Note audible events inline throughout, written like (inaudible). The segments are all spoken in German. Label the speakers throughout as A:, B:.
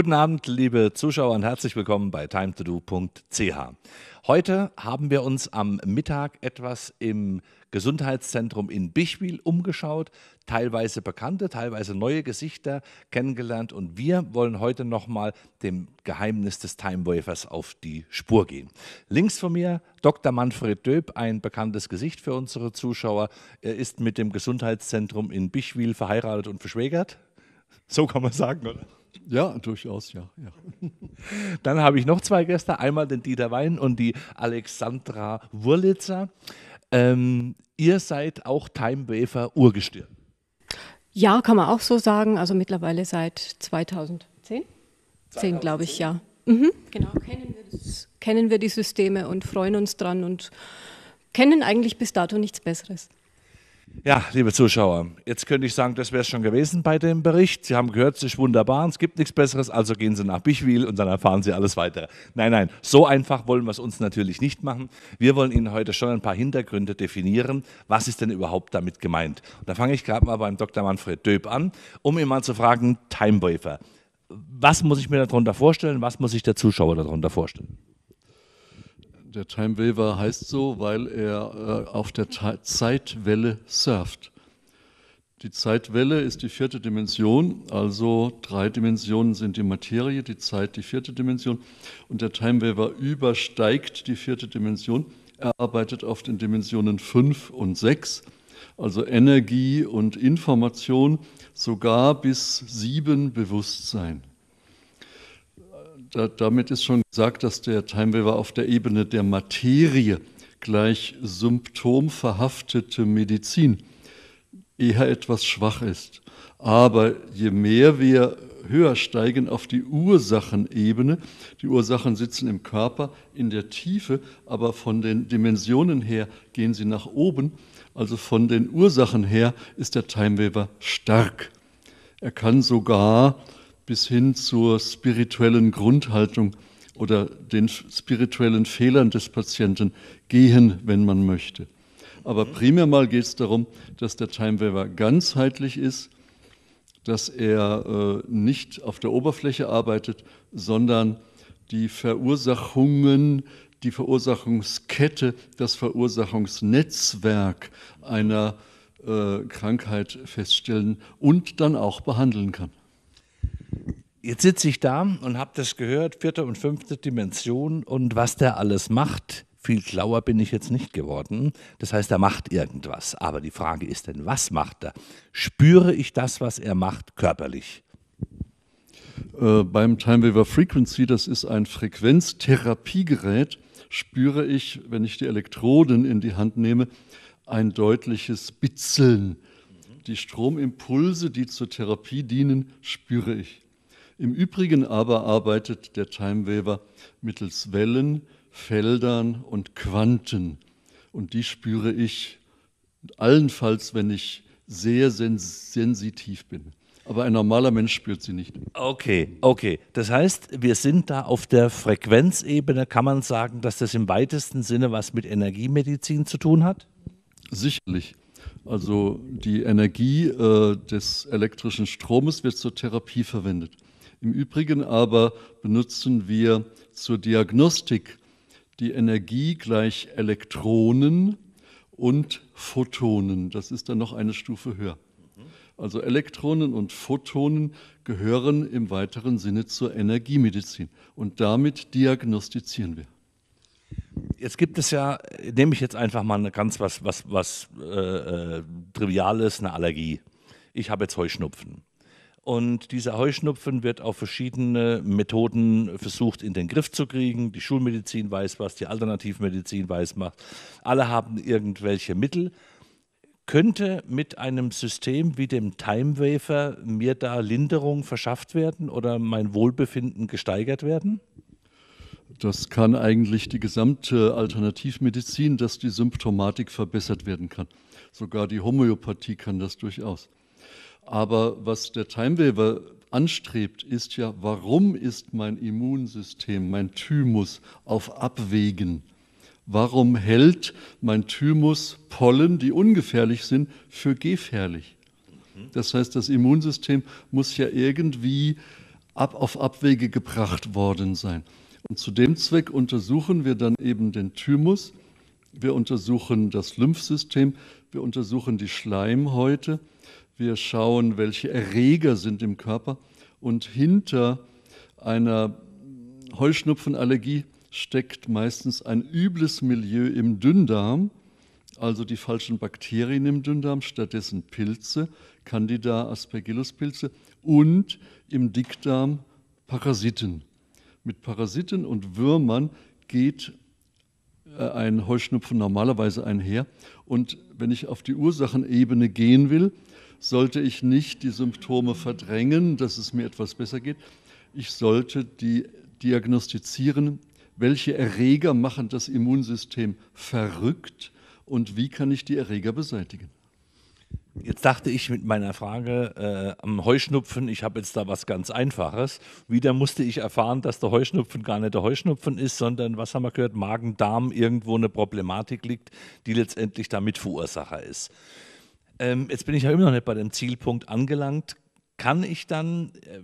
A: Guten Abend, liebe Zuschauer und herzlich willkommen bei timetodo.ch. Heute haben wir uns am Mittag etwas im Gesundheitszentrum in Bichwil umgeschaut, teilweise bekannte, teilweise neue Gesichter kennengelernt und wir wollen heute nochmal dem Geheimnis des Time Wafers auf die Spur gehen. Links von mir Dr. Manfred Döb, ein bekanntes Gesicht für unsere Zuschauer. Er ist mit dem Gesundheitszentrum in Bichwil verheiratet und verschwägert. So kann man sagen, oder? Ja, durchaus, ja. ja. (laughs) Dann habe ich noch zwei Gäste, einmal den Dieter Wein und die Alexandra Wurlitzer. Ähm, ihr seid auch Time Wafer Urgestirn.
B: Ja, kann man auch so sagen. Also mittlerweile seit 2010. 2010, glaube ich, ja. Mhm, genau, kennen wir, das, kennen wir die Systeme und freuen uns dran und kennen eigentlich bis dato nichts Besseres.
A: Ja, liebe Zuschauer, jetzt könnte ich sagen, das wäre es schon gewesen bei dem Bericht. Sie haben gehört, es ist wunderbar, es gibt nichts Besseres, also gehen Sie nach Bichwil und dann erfahren Sie alles weiter. Nein, nein, so einfach wollen wir es uns natürlich nicht machen. Wir wollen Ihnen heute schon ein paar Hintergründe definieren. Was ist denn überhaupt damit gemeint? Und da fange ich gerade mal beim Dr. Manfred Döb an, um ihn mal zu fragen, Timewafer. Was muss ich mir darunter vorstellen? Was muss sich der Zuschauer darunter vorstellen?
C: Der Time Waver heißt so, weil er äh, auf der Ta Zeitwelle surft. Die Zeitwelle ist die vierte Dimension, also drei Dimensionen sind die Materie, die Zeit die vierte Dimension und der Time Waver übersteigt die vierte Dimension. Er arbeitet auf den Dimensionen 5 und 6, also Energie und Information, sogar bis 7 Bewusstsein da, damit ist schon gesagt, dass der Timeweaver auf der Ebene der Materie gleich symptomverhaftete Medizin eher etwas schwach ist. Aber je mehr wir höher steigen auf die Ursachenebene, die Ursachen sitzen im Körper in der Tiefe, aber von den Dimensionen her gehen sie nach oben, also von den Ursachen her ist der Timeweaver stark. Er kann sogar bis hin zur spirituellen Grundhaltung oder den spirituellen Fehlern des Patienten gehen, wenn man möchte. Aber mhm. primär mal geht es darum, dass der Timeweaver ganzheitlich ist, dass er äh, nicht auf der Oberfläche arbeitet, sondern die Verursachungen, die Verursachungskette, das Verursachungsnetzwerk einer äh, Krankheit feststellen und dann auch behandeln kann.
A: Jetzt sitze ich da und habe das gehört, vierte und fünfte Dimension und was der alles macht. Viel schlauer bin ich jetzt nicht geworden. Das heißt, er macht irgendwas. Aber die Frage ist denn, was macht er? Spüre ich das, was er macht, körperlich?
C: Äh, beim Time Waver Frequency, das ist ein Frequenztherapiegerät, spüre ich, wenn ich die Elektroden in die Hand nehme, ein deutliches Bitzeln. Die Stromimpulse, die zur Therapie dienen, spüre ich. Im Übrigen aber arbeitet der Time mittels Wellen, Feldern und Quanten. Und die spüre ich allenfalls, wenn ich sehr sens sensitiv bin. Aber ein normaler Mensch spürt
A: sie nicht. Okay, okay. Das heißt, wir sind da auf der Frequenzebene. Kann man sagen, dass das im weitesten Sinne was mit Energiemedizin zu tun hat? Sicherlich.
C: Also die Energie äh, des elektrischen Stromes wird zur Therapie verwendet. Im Übrigen aber benutzen wir zur Diagnostik die Energie gleich Elektronen und Photonen. Das ist dann noch eine Stufe höher. Also Elektronen und Photonen gehören im weiteren Sinne zur Energiemedizin. Und damit diagnostizieren wir.
A: Jetzt gibt es ja, nehme ich jetzt einfach mal ganz was, was, was äh, äh Triviales, eine Allergie. Ich habe jetzt Heuschnupfen. Und dieser Heuschnupfen wird auf verschiedene Methoden versucht in den Griff zu kriegen. Die Schulmedizin weiß was, die Alternativmedizin weiß was. Alle haben irgendwelche Mittel. Könnte mit einem System wie dem Timewafer mir da Linderung verschafft werden oder mein Wohlbefinden gesteigert werden? Das kann
C: eigentlich die gesamte Alternativmedizin, dass die Symptomatik verbessert werden kann. Sogar die Homöopathie kann das durchaus. Aber was der Time anstrebt, ist ja, warum ist mein Immunsystem, mein Thymus auf Abwägen? Warum hält mein Thymus Pollen, die ungefährlich sind, für gefährlich? Das heißt, das Immunsystem muss ja irgendwie ab, auf Abwege gebracht worden sein. Und zu dem Zweck untersuchen wir dann eben den Thymus, wir untersuchen das Lymphsystem, wir untersuchen die Schleimhäute wir schauen, welche Erreger sind im Körper. Und hinter einer Heuschnupfenallergie steckt meistens ein übles Milieu im Dünndarm, also die falschen Bakterien im Dünndarm, stattdessen Pilze, Candida aspergilluspilze und im Dickdarm Parasiten. Mit Parasiten und Würmern geht äh, ein Heuschnupfen normalerweise einher. Und wenn ich auf die Ursachenebene gehen will, sollte ich nicht die Symptome verdrängen, dass es mir etwas besser geht. Ich sollte die diagnostizieren, welche Erreger machen das Immunsystem verrückt und wie kann ich die Erreger beseitigen.
A: Jetzt dachte ich mit meiner Frage äh, am Heuschnupfen, ich habe jetzt da was ganz Einfaches. Wieder musste ich erfahren, dass der Heuschnupfen gar nicht der Heuschnupfen ist, sondern, was haben wir gehört, Magen-Darm irgendwo eine Problematik liegt, die letztendlich damit Verursacher ist. Ähm, jetzt bin ich ja immer noch nicht bei dem Zielpunkt angelangt. Kann ich dann äh,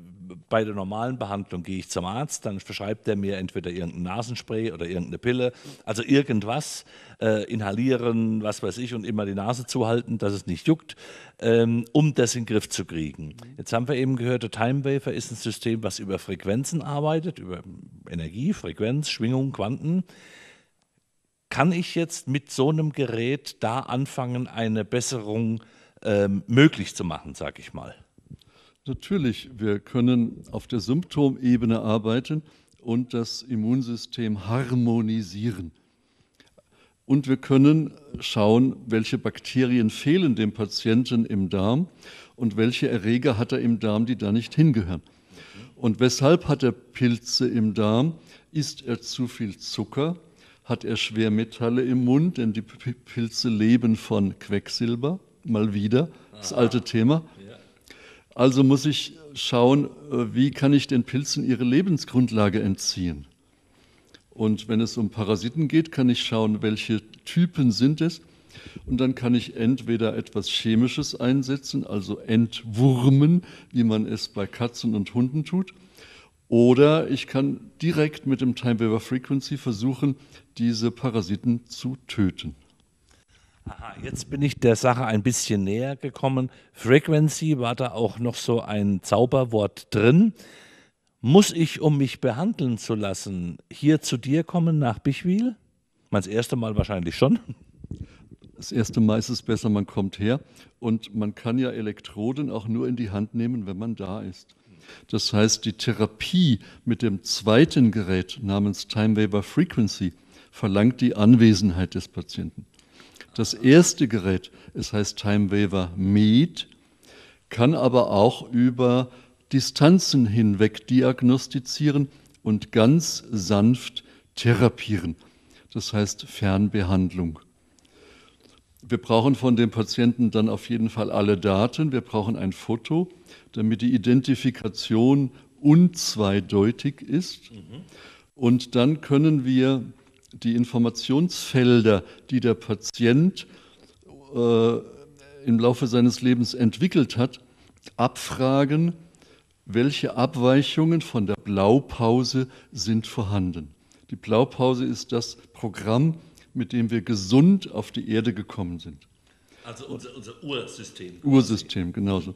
A: bei der normalen Behandlung gehe ich zum Arzt, dann verschreibt er mir entweder irgendein Nasenspray oder irgendeine Pille, also irgendwas, äh, inhalieren, was weiß ich, und immer die Nase zuhalten, dass es nicht juckt, ähm, um das in den Griff zu kriegen. Mhm. Jetzt haben wir eben gehört, der Time Wafer ist ein System, was über Frequenzen arbeitet, über Energie, Frequenz, Schwingung, Quanten. Kann ich jetzt mit so einem Gerät da anfangen, eine Besserung ähm, möglich zu machen, sage ich mal? Natürlich, wir
C: können auf der Symptomebene arbeiten und das Immunsystem harmonisieren. Und wir können schauen, welche Bakterien fehlen dem Patienten im Darm und welche Erreger hat er im Darm, die da nicht hingehören. Und weshalb hat er Pilze im Darm? Isst er zu viel Zucker? hat er Schwermetalle im Mund, denn die Pilze leben von Quecksilber, mal wieder, das Aha. alte Thema. Also muss ich schauen, äh, wie kann ich den Pilzen ihre Lebensgrundlage entziehen. Und wenn es um Parasiten geht, kann ich schauen, welche Typen sind es. Und dann kann ich entweder etwas Chemisches einsetzen, also entwurmen, wie man es bei Katzen und Hunden tut oder ich kann direkt mit dem Time Waiver Frequency versuchen,
A: diese Parasiten zu töten. Aha, jetzt bin ich der Sache ein bisschen näher gekommen. Frequency war da auch noch so ein Zauberwort drin. Muss ich, um mich behandeln zu lassen, hier zu dir kommen nach Bichwil? Mein erste Mal wahrscheinlich schon. Das erste Mal ist es besser, man
C: kommt her und man kann ja Elektroden auch nur in die Hand nehmen, wenn man da ist. Das heißt, die Therapie mit dem zweiten Gerät namens Time Waiver Frequency verlangt die Anwesenheit des Patienten. Das erste Gerät, es heißt Time Waiver Meet, kann aber auch über Distanzen hinweg diagnostizieren und ganz sanft therapieren. Das heißt Fernbehandlung. Wir brauchen von dem Patienten dann auf jeden Fall alle Daten. Wir brauchen ein Foto, damit die Identifikation unzweideutig ist. Mhm. Und dann können wir die Informationsfelder, die der Patient äh, im Laufe seines Lebens entwickelt hat, abfragen, welche Abweichungen von der Blaupause sind vorhanden. Die Blaupause ist das Programm, mit dem wir gesund auf die Erde gekommen sind.
A: Also unser, unser Ursystem.
C: Ursystem, genauso.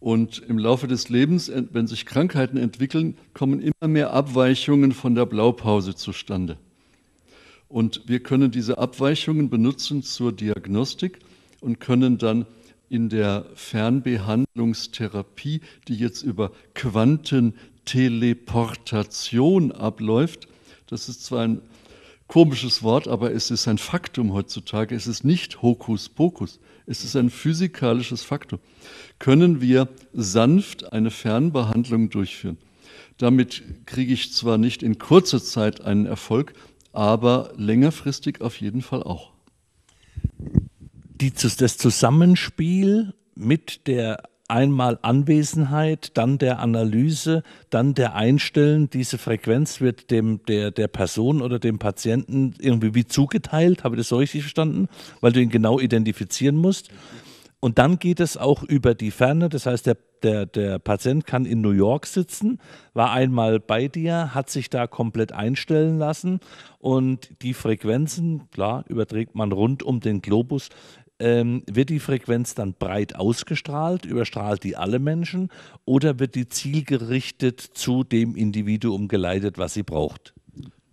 C: Und im Laufe des Lebens, äh, wenn sich Krankheiten entwickeln, kommen immer mehr Abweichungen von der Blaupause zustande. Und wir können diese Abweichungen benutzen zur Diagnostik und können dann in der Fernbehandlungstherapie, die jetzt über Quantenteleportation abläuft, das ist zwar ein komisches Wort, aber es ist ein Faktum heutzutage. Es ist nicht Hokuspokus. Es ist ein physikalisches Faktum. Können wir sanft eine Fernbehandlung durchführen? Damit kriege ich zwar nicht in kurzer Zeit einen Erfolg,
A: aber längerfristig auf jeden Fall auch. Die, das Zusammenspiel mit der einmal Anwesenheit, dann der Analyse, dann der Einstellen. Diese Frequenz wird dem, der, der Person oder dem Patienten irgendwie wie zugeteilt. Habe ich das so richtig verstanden? Weil du ihn genau identifizieren musst. Und dann geht es auch über die Ferne. Das heißt, der, der, der Patient kann in New York sitzen, war einmal bei dir, hat sich da komplett einstellen lassen. Und die Frequenzen, klar, überträgt man rund um den Globus ähm, wird die Frequenz dann breit ausgestrahlt, überstrahlt die alle Menschen oder wird die zielgerichtet zu dem Individuum geleitet, was sie braucht?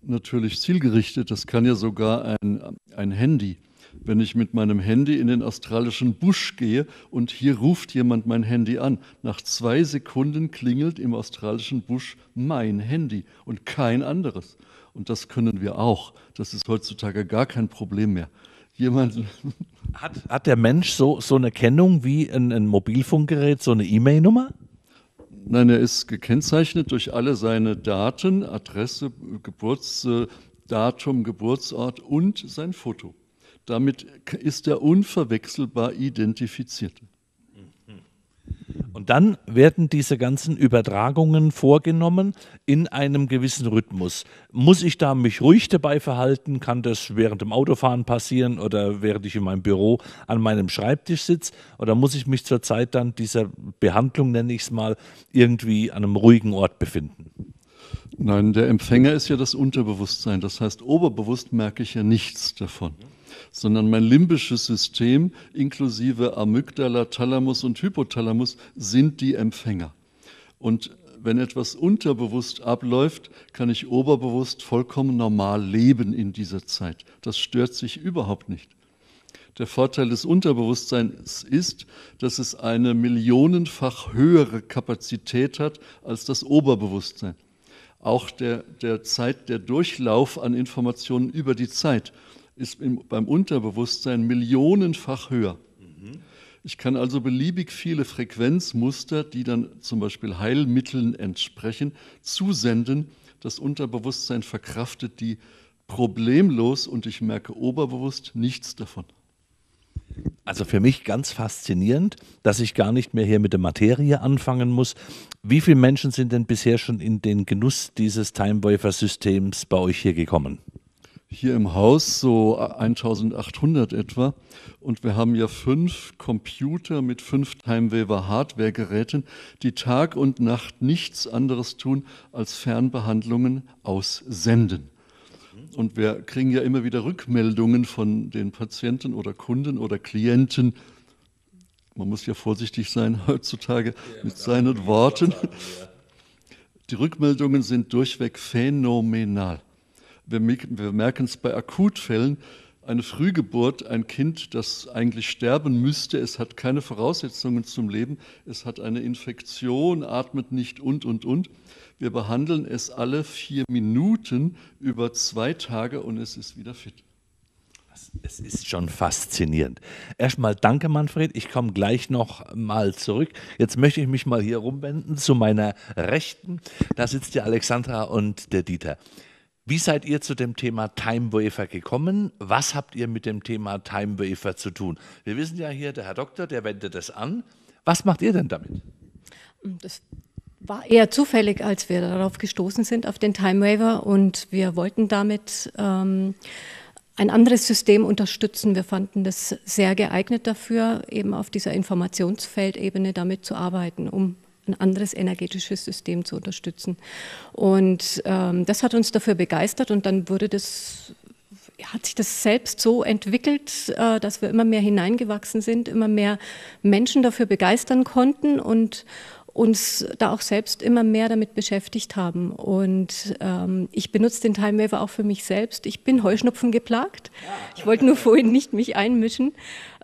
A: Natürlich
C: zielgerichtet, das kann ja sogar ein, ein Handy. Wenn ich mit meinem Handy in den australischen Busch gehe und hier ruft jemand mein Handy an, nach zwei Sekunden klingelt im australischen Busch mein Handy und kein anderes. Und das können wir auch. Das ist heutzutage gar kein Problem mehr. Jemand hat, hat der Mensch so, so eine Kennung wie ein, ein Mobilfunkgerät, so eine E-Mail-Nummer? Nein, er ist gekennzeichnet durch alle seine Daten, Adresse, Geburtsdatum, Geburtsort und sein Foto. Damit ist er unverwechselbar
A: identifiziert. Und dann werden diese ganzen Übertragungen vorgenommen in einem gewissen Rhythmus. Muss ich da mich ruhig dabei verhalten? Kann das während dem Autofahren passieren oder während ich in meinem Büro an meinem Schreibtisch sitze? Oder muss ich mich zur Zeit dann dieser Behandlung, nenne ich es mal, irgendwie an einem ruhigen Ort befinden? Nein, der Empfänger ist ja das Unterbewusstsein. Das heißt,
C: oberbewusst merke ich ja nichts davon. Ja sondern mein limbisches System inklusive Amygdala, Thalamus und Hypothalamus sind die Empfänger. Und wenn etwas unterbewusst abläuft, kann ich oberbewusst vollkommen normal leben in dieser Zeit. Das stört sich überhaupt nicht. Der Vorteil des Unterbewusstseins ist, dass es eine millionenfach höhere Kapazität hat als das Oberbewusstsein. Auch der, der Zeit, der Durchlauf an Informationen über die Zeit ist im, beim Unterbewusstsein millionenfach höher. Ich kann also beliebig viele Frequenzmuster, die dann zum Beispiel Heilmitteln entsprechen, zusenden. Das Unterbewusstsein verkraftet die
A: problemlos und ich merke oberbewusst nichts davon. Also für mich ganz faszinierend, dass ich gar nicht mehr hier mit der Materie anfangen muss. Wie viele Menschen sind denn bisher schon in den Genuss dieses Time Systems bei euch hier gekommen? hier im Haus, so 1800 etwa. Und wir haben ja fünf
C: Computer mit fünf Timewaver-Hardware-Geräten, die Tag und Nacht nichts anderes tun, als Fernbehandlungen aussenden. Und wir kriegen ja immer wieder Rückmeldungen von den Patienten oder Kunden oder Klienten. Man muss ja vorsichtig sein (laughs) heutzutage mit seinen Worten. Die Rückmeldungen sind durchweg phänomenal. Wir, wir merken es bei Akutfällen, eine Frühgeburt, ein Kind, das eigentlich sterben müsste, es hat keine Voraussetzungen zum Leben, es hat eine Infektion, atmet nicht und, und, und. Wir behandeln es alle vier Minuten über zwei Tage und es ist wieder fit.
A: Es ist schon faszinierend. Erstmal danke, Manfred. Ich komme gleich noch mal zurück. Jetzt möchte ich mich mal hier rumwenden zu meiner Rechten. Da sitzt die Alexandra und der Dieter. Wie seid ihr zu dem Thema Time Wafer gekommen? Was habt ihr mit dem Thema Time Wafer zu tun? Wir wissen ja hier, der Herr Doktor, der wendet das an. Was macht ihr denn damit?
B: Ähm, das war eher zufällig, als wir darauf gestoßen sind, auf den Time Waver. Und wir wollten damit ähm, ein anderes System unterstützen. Wir fanden das sehr geeignet dafür, eben auf dieser Informationsfeldebene damit zu arbeiten, um ein anderes energetisches System zu unterstützen. Und ähm, das hat uns dafür begeistert und dann wurde das hat sich das selbst so entwickelt, äh, dass wir immer mehr hineingewachsen sind, immer mehr Menschen dafür begeistern konnten und uns da auch selbst immer mehr damit beschäftigt haben. Und ähm, ich benutze den Time Waver auch für mich selbst. Ich bin Heuschnupfen geplagt. Ich wollte nur vorhin nicht mich einmischen.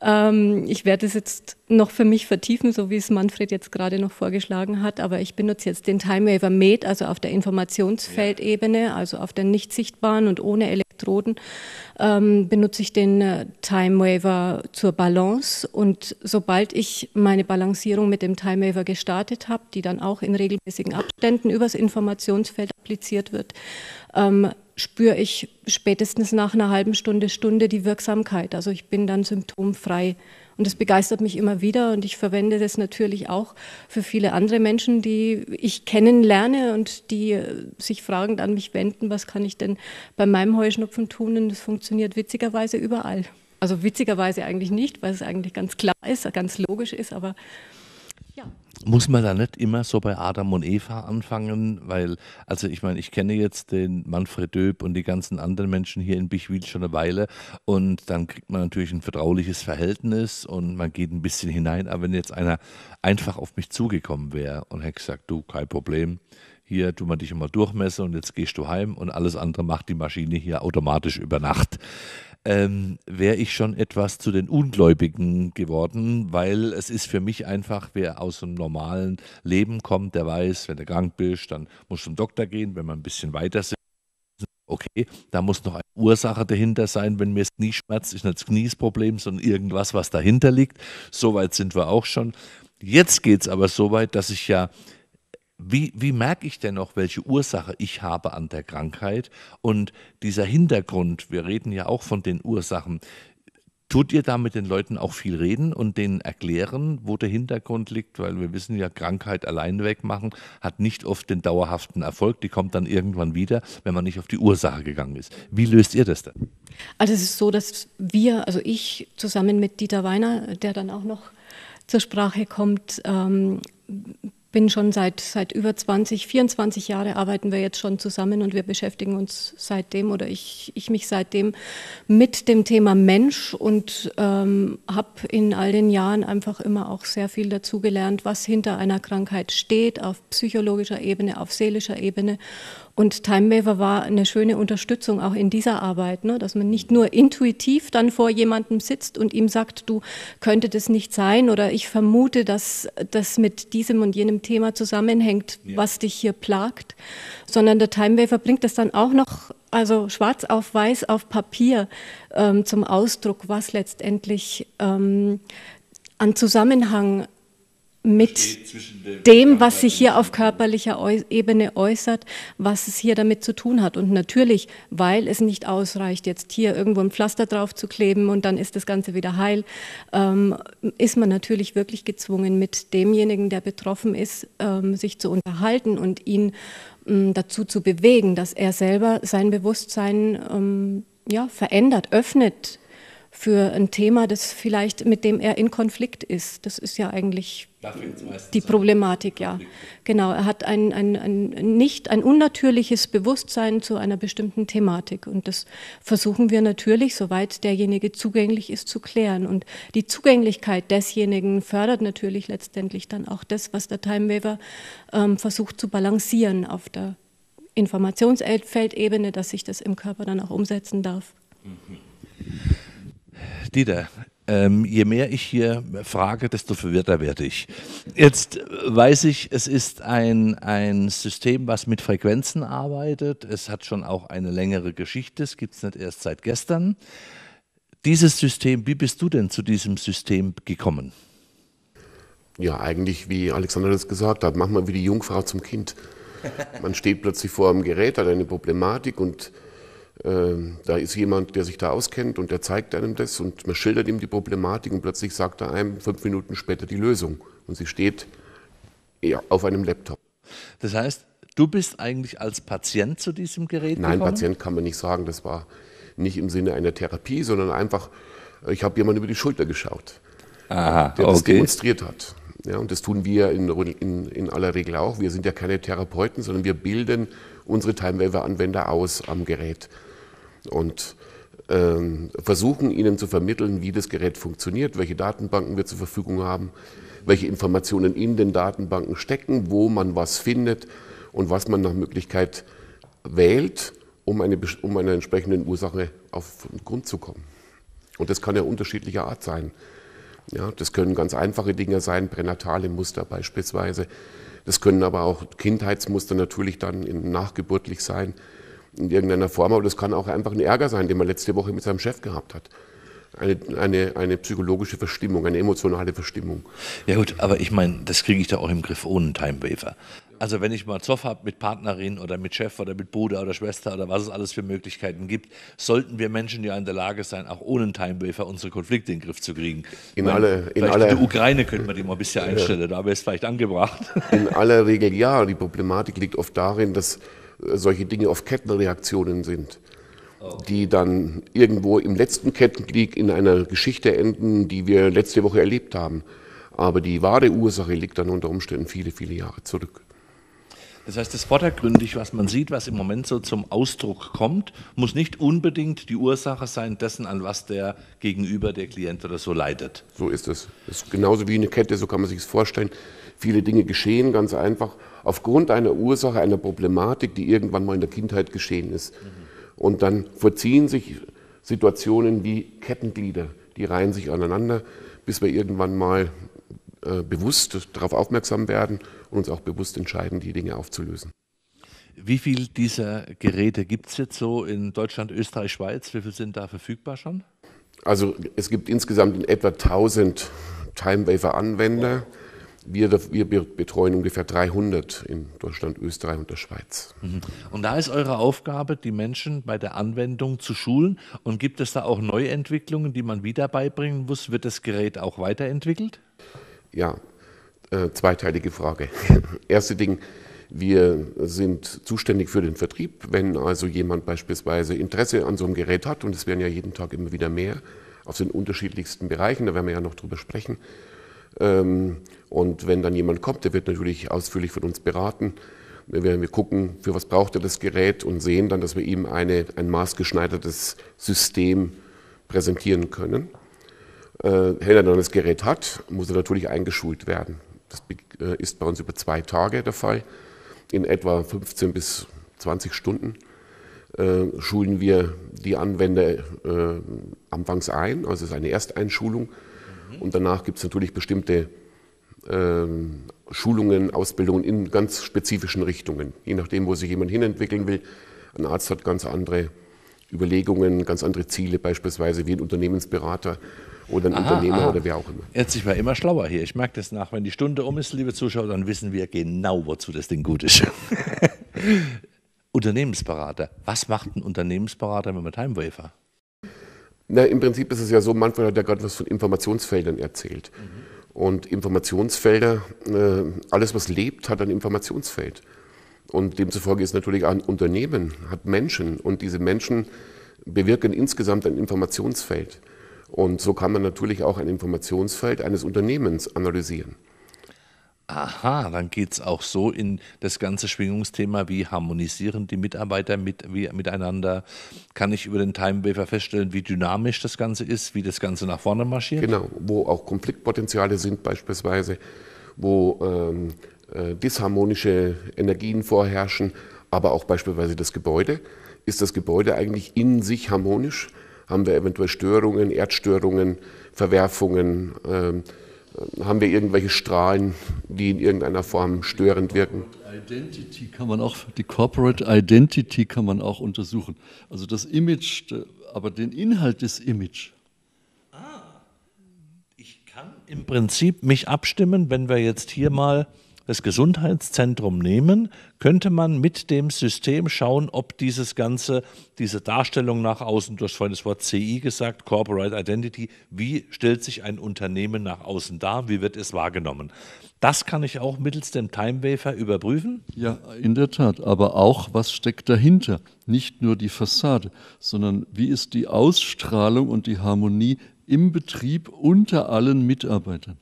B: Ähm, ich werde es jetzt noch für mich vertiefen, so wie es Manfred jetzt gerade noch vorgeschlagen hat, aber ich benutze jetzt den Time Waver Med, also auf der Informationsfeldebene, also auf der nicht sichtbaren und ohne Elektroden, ähm, benutze ich den äh, Time Waver zur Balance und sobald ich meine Balancierung mit dem Time Waver gestartet habe, die dann auch in regelmäßigen Abständen übers Informationsfeld appliziert wird, ähm, spüre ich spätestens nach einer halben Stunde, Stunde die Wirksamkeit. Also ich bin dann symptomfrei. Und das begeistert mich immer wieder und ich verwende das natürlich auch für viele andere Menschen, die ich kennenlerne und die äh, sich fragend an mich wenden, was kann ich denn bei meinem Heuschnupfen tun? Und das funktioniert witzigerweise überall. Also witzigerweise eigentlich nicht, weil es eigentlich ganz klar ist, ganz logisch ist, aber
A: ja. Muss man da nicht immer so bei Adam und Eva anfangen? Weil, also ich meine, ich kenne jetzt den Manfred Döb und die ganzen anderen Menschen hier in Bichwil schon eine Weile und dann kriegt man natürlich ein vertrauliches Verhältnis und man geht ein bisschen hinein. Aber wenn jetzt einer einfach auf mich zugekommen wäre und hätte gesagt, du, kein Problem, hier tun wir dich immer durchmessen und jetzt gehst du heim und alles andere macht die Maschine hier automatisch über Nacht ähm, wäre ich schon etwas zu den Ungläubigen geworden, weil es ist für mich einfach, wer aus einem normalen Leben kommt, der weiß, wenn du krank bist, dann musst du zum Doktor gehen, wenn man ein bisschen weiter sind. Okay, da muss noch eine Ursache dahinter sein, wenn mir das Knie schmerzt, ist nicht das Kniesproblem, sondern irgendwas, was dahinter liegt. Soweit sind wir auch schon. Jetzt geht es aber so weit, dass ich ja wie, wie merke ich denn noch, welche Ursache ich habe an der Krankheit? Und dieser Hintergrund, wir reden ja auch von den Ursachen, Tut ihr da mit den Leuten auch viel reden und denen erklären, wo der Hintergrund liegt? Weil wir wissen ja, Krankheit allein wegmachen hat nicht oft den dauerhaften Erfolg. Die kommt dann irgendwann wieder, wenn man nicht auf die Ursache gegangen ist. Wie löst ihr das denn?
B: Also es ist so, dass wir, also ich zusammen mit Dieter Weiner, der dann auch noch zur Sprache kommt, ähm, bin schon seit, seit über 20, 24 Jahre arbeiten wir jetzt schon zusammen und wir beschäftigen uns seitdem oder ich, ich mich seitdem mit dem Thema Mensch und ähm, habe in all den Jahren einfach immer auch sehr viel dazugelernt, was hinter einer Krankheit steht, auf psychologischer Ebene, auf seelischer Ebene und TimeWaver war eine schöne Unterstützung auch in dieser Arbeit, ne? dass man nicht nur intuitiv dann vor jemandem sitzt und ihm sagt, du könnte das nicht sein oder ich vermute, dass das mit diesem und jenem Thema zusammenhängt, ja. was dich hier plagt, sondern der TimeWaver bringt das dann auch noch also schwarz auf weiß auf Papier ähm, zum Ausdruck, was letztendlich ähm, an Zusammenhang mit dem, was sich hier auf körperlicher Ebene äußert, was es hier damit zu tun hat. Und natürlich, weil es nicht ausreicht, jetzt hier irgendwo ein Pflaster drauf zu kleben und dann ist das Ganze wieder heil, ähm, ist man natürlich wirklich gezwungen, mit demjenigen, der betroffen ist, ähm, sich zu unterhalten und ihn ähm, dazu zu bewegen, dass er selber sein Bewusstsein ja, verändert, öffnet für ein Thema, das vielleicht mit dem er in Konflikt ist. Das ist ja eigentlich die Problematik, ja. Genau, er hat ein, ein, ein, nicht ein unnatürliches Bewusstsein zu einer bestimmten Thematik. Und das versuchen wir natürlich, soweit derjenige zugänglich ist, zu klären. Und die Zugänglichkeit desjenigen fördert natürlich letztendlich dann auch das, was der Time Waver ähm, versucht zu balancieren auf der Informationsfeldebene, dass sich das im Körper dann auch umsetzen darf. Mhm.
A: Dieter, ähm, je mehr ich hier frage, desto verwirrter werde ich. Jetzt weiß ich, es ist ein, ein System, was mit Frequenzen arbeitet. Es hat schon auch eine längere Geschichte. Es gibt es nicht erst seit gestern. Dieses System, wie bist du denn zu diesem System gekommen?
D: Ja, eigentlich, wie Alexander das gesagt hat, mach mal wie die Jungfrau zum Kind. Man steht plötzlich vor einem Gerät, hat eine Problematik und ähm, da ist jemand, der sich da auskennt und der zeigt einem das und man schildert ihm die Problematik und plötzlich sagt er einem fünf Minuten später die Lösung und sie steht ja, auf einem Laptop. Das heißt, du bist eigentlich als Patient zu diesem Gerät Nein, gekommen? Patient kann man nicht sagen, das war nicht im Sinne einer Therapie, sondern einfach, ich habe jemanden über die Schulter geschaut,
A: Aha, der das okay.
D: demonstriert hat. Ja, und das tun wir in, in, in aller Regel auch. Wir sind ja keine Therapeuten, sondern wir bilden unsere Timewave-Anwender aus am Gerät und ähm, versuchen ihnen zu vermitteln, wie das Gerät funktioniert, welche Datenbanken wir zur Verfügung haben, welche Informationen in den Datenbanken stecken, wo man was findet und was man nach Möglichkeit wählt, um, eine, um einer entsprechenden Ursache auf den Grund zu kommen. Und das kann ja unterschiedlicher Art sein. Ja, das können ganz einfache Dinge sein, pränatale Muster beispielsweise. Das können aber auch Kindheitsmuster natürlich dann in, nachgeburtlich sein, in irgendeiner Form. Aber das kann auch einfach ein Ärger sein, den man letzte Woche mit seinem Chef gehabt hat. Eine, eine, eine psychologische Verstimmung, eine emotionale Verstimmung.
A: Ja gut, aber ich meine, das kriege ich da auch im Griff ohne Time Waver. Also wenn ich mal Zoff habe mit Partnerin oder mit Chef oder mit Bruder oder Schwester oder was es alles für Möglichkeiten gibt, sollten wir Menschen ja in der Lage sein, auch ohne einen Timewafer unsere Konflikte in den Griff zu kriegen. In alle, in alle. In der Ukraine könnte man die mal ein bisschen einstellen, ja.
D: da wäre es vielleicht angebracht. (laughs) In aller Regel ja. Die Problematik liegt oft darin, dass äh, solche Dinge auf Kettenreaktionen sind oh. die dann irgendwo im letzten Kettenkrieg in einer Geschichte enden, die wir letzte Woche erlebt haben. Aber die wahre Ursache liegt dann unter Umständen viele, viele Jahre zurück.
A: Das heißt, das vordergründig, was man sieht, was im Moment so zum Ausdruck kommt, muss nicht unbedingt die Ursache sein dessen, an was der Gegenüber, der Klient oder so leidet.
D: So ist es. Das ist genauso wie eine Kette, so kann man sich es vorstellen. Viele Dinge geschehen ganz einfach aufgrund einer Ursache, einer Problematik, die irgendwann mal in der Kindheit geschehen ist. Mhm. Und dann verziehen sich Situationen wie Kettenglieder, die reihen sich aneinander, bis wir irgendwann mal äh, bewusst darauf aufmerksam werden und uns auch bewusst entscheiden, die Dinge aufzulösen. Wie viel dieser Geräte gibt es jetzt so in Deutschland, Österreich,
A: Schweiz? Wie viele sind da verfügbar schon?
D: Also es gibt insgesamt in etwa 1000 Timewafer-Anwender. Wir, wir, betreuen ungefähr 300 in Deutschland, Österreich und der Schweiz.
B: Mhm.
A: Und da ist eure Aufgabe, die Menschen bei der Anwendung zu schulen. Und gibt es da auch Neuentwicklungen, die man wieder beibringen muss? Wird das Gerät auch weiterentwickelt?
D: Ja, äh, zweiteilige Frage. (laughs) Erste Ding, wir sind zuständig für den Vertrieb. Wenn also jemand beispielsweise Interesse an so einem Gerät hat, und es werden ja jeden Tag immer wieder mehr, aus den unterschiedlichsten Bereichen, da werden wir ja noch drüber sprechen. Ähm, Und wenn dann jemand kommt, der wird natürlich ausführlich von uns beraten. Wir werden wir gucken, für was braucht er das Gerät und sehen dann, dass wir ihm eine, ein maßgeschneidertes System präsentieren können äh, Herr ein neues Gerät hat, muss er natürlich eingeschult werden. Das äh, ist bei uns über zwei Tage der Fall. In etwa 15 bis 20 Stunden äh, schulen wir die Anwender äh, anfangs ein, also es ist eine Ersteinschulung. Und danach gibt es natürlich bestimmte ähm, Schulungen, Ausbildungen in ganz spezifischen Richtungen, je nachdem, wo sich jemand hinentwickeln will. Ein Arzt hat ganz andere Überlegungen, ganz andere Ziele, beispielsweise wie ein Unternehmensberater oder ein aha, Unternehmer aha. oder wer auch immer. Jetzt sind
A: wir immer schlauer hier. Ich merke das nach. Wenn die Stunde um ist, liebe Zuschauer, dann wissen wir genau, wozu das Ding gut ist.
D: (laughs) Unternehmensberater. Was macht ein Unternehmensberater mit einem Time Na, Im Prinzip ist es ja so, Manfred hat ja gerade was von Informationsfeldern erzählt. Mhm. Und Informationsfelder, äh, alles was lebt, hat ein Informationsfeld. Und demzufolge ist natürlich ein Unternehmen, hat Menschen und diese Menschen bewirken insgesamt ein Informationsfeld. Und so kann man natürlich auch ein Informationsfeld eines Unternehmens analysieren. Aha, dann geht es auch so in das ganze
A: Schwingungsthema, wie harmonisieren die Mitarbeiter mit, wie, miteinander? Kann ich über den Time feststellen, wie dynamisch das Ganze ist, wie das Ganze nach vorne marschiert?
D: Genau, wo auch Konfliktpotenziale sind beispielsweise, wo ähm, äh, disharmonische Energien vorherrschen, aber auch beispielsweise das Gebäude. Ist das Gebäude eigentlich in sich harmonisch? Haben wir eventuell Störungen, Erdstörungen, Verwerfungen? Ähm, äh, haben wir irgendwelche Strahlen, die in irgendeiner Form störend wirken?
C: Identity kann man auch, die Corporate Identity kann man auch untersuchen. Also das Image,
A: aber den Inhalt des Image. Ah, ich kann im Prinzip mich abstimmen, wenn wir jetzt hier mal das Gesundheitszentrum nehmen, könnte man mit dem System schauen, ob dieses Ganze, diese Darstellung nach außen, du hast vorhin das Wort CI gesagt, Corporate Identity, wie stellt sich ein Unternehmen nach außen dar, wie wird es wahrgenommen? Das kann ich auch mittels dem Timewafer überprüfen? Ja,
C: in der Tat, aber auch, was steckt dahinter? Nicht nur die Fassade, sondern wie ist die Ausstrahlung und die Harmonie im Betrieb unter allen Mitarbeitern?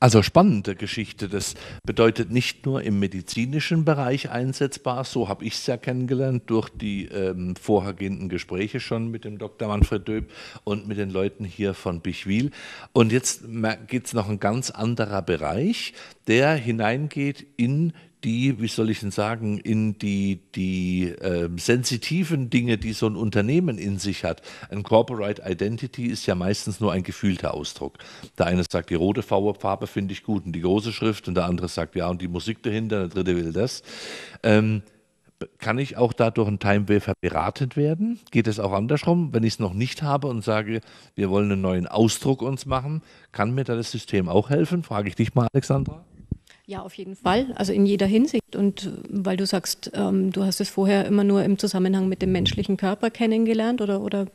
A: Also spannende Geschichte. Das bedeutet nicht nur im medizinischen Bereich einsetzbar, so habe ich es ja kennengelernt durch die ähm, vorhergehenden Gespräche schon mit dem Dr. Manfred Döb und mit den Leuten hier von Bichwil. Und jetzt geht es noch ein ganz anderer Bereich, der hineingeht in die, wie soll ich denn sagen, in die, die äh, sensitiven Dinge, die so ein Unternehmen in sich hat. Ein Corporate Identity ist ja meistens nur ein gefühlter Ausdruck. Der eine sagt, die rote Farbe finde ich gut und die große Schrift und der andere sagt, ja, und die Musik dahinter, der dritte will das. Ähm, kann ich auch dadurch ein Timewafer beratet werden? Geht es auch andersrum? Wenn ich es noch nicht habe und sage, wir wollen einen neuen Ausdruck uns machen, kann mir da das System auch helfen? Frage ich dich mal, Alexandra.
B: Ja, auf jeden Fall, also in jeder Hinsicht. Und äh, weil du sagst, ähm, du hast es vorher immer nur im Zusammenhang mit dem menschlichen Körper kennengelernt oder, oder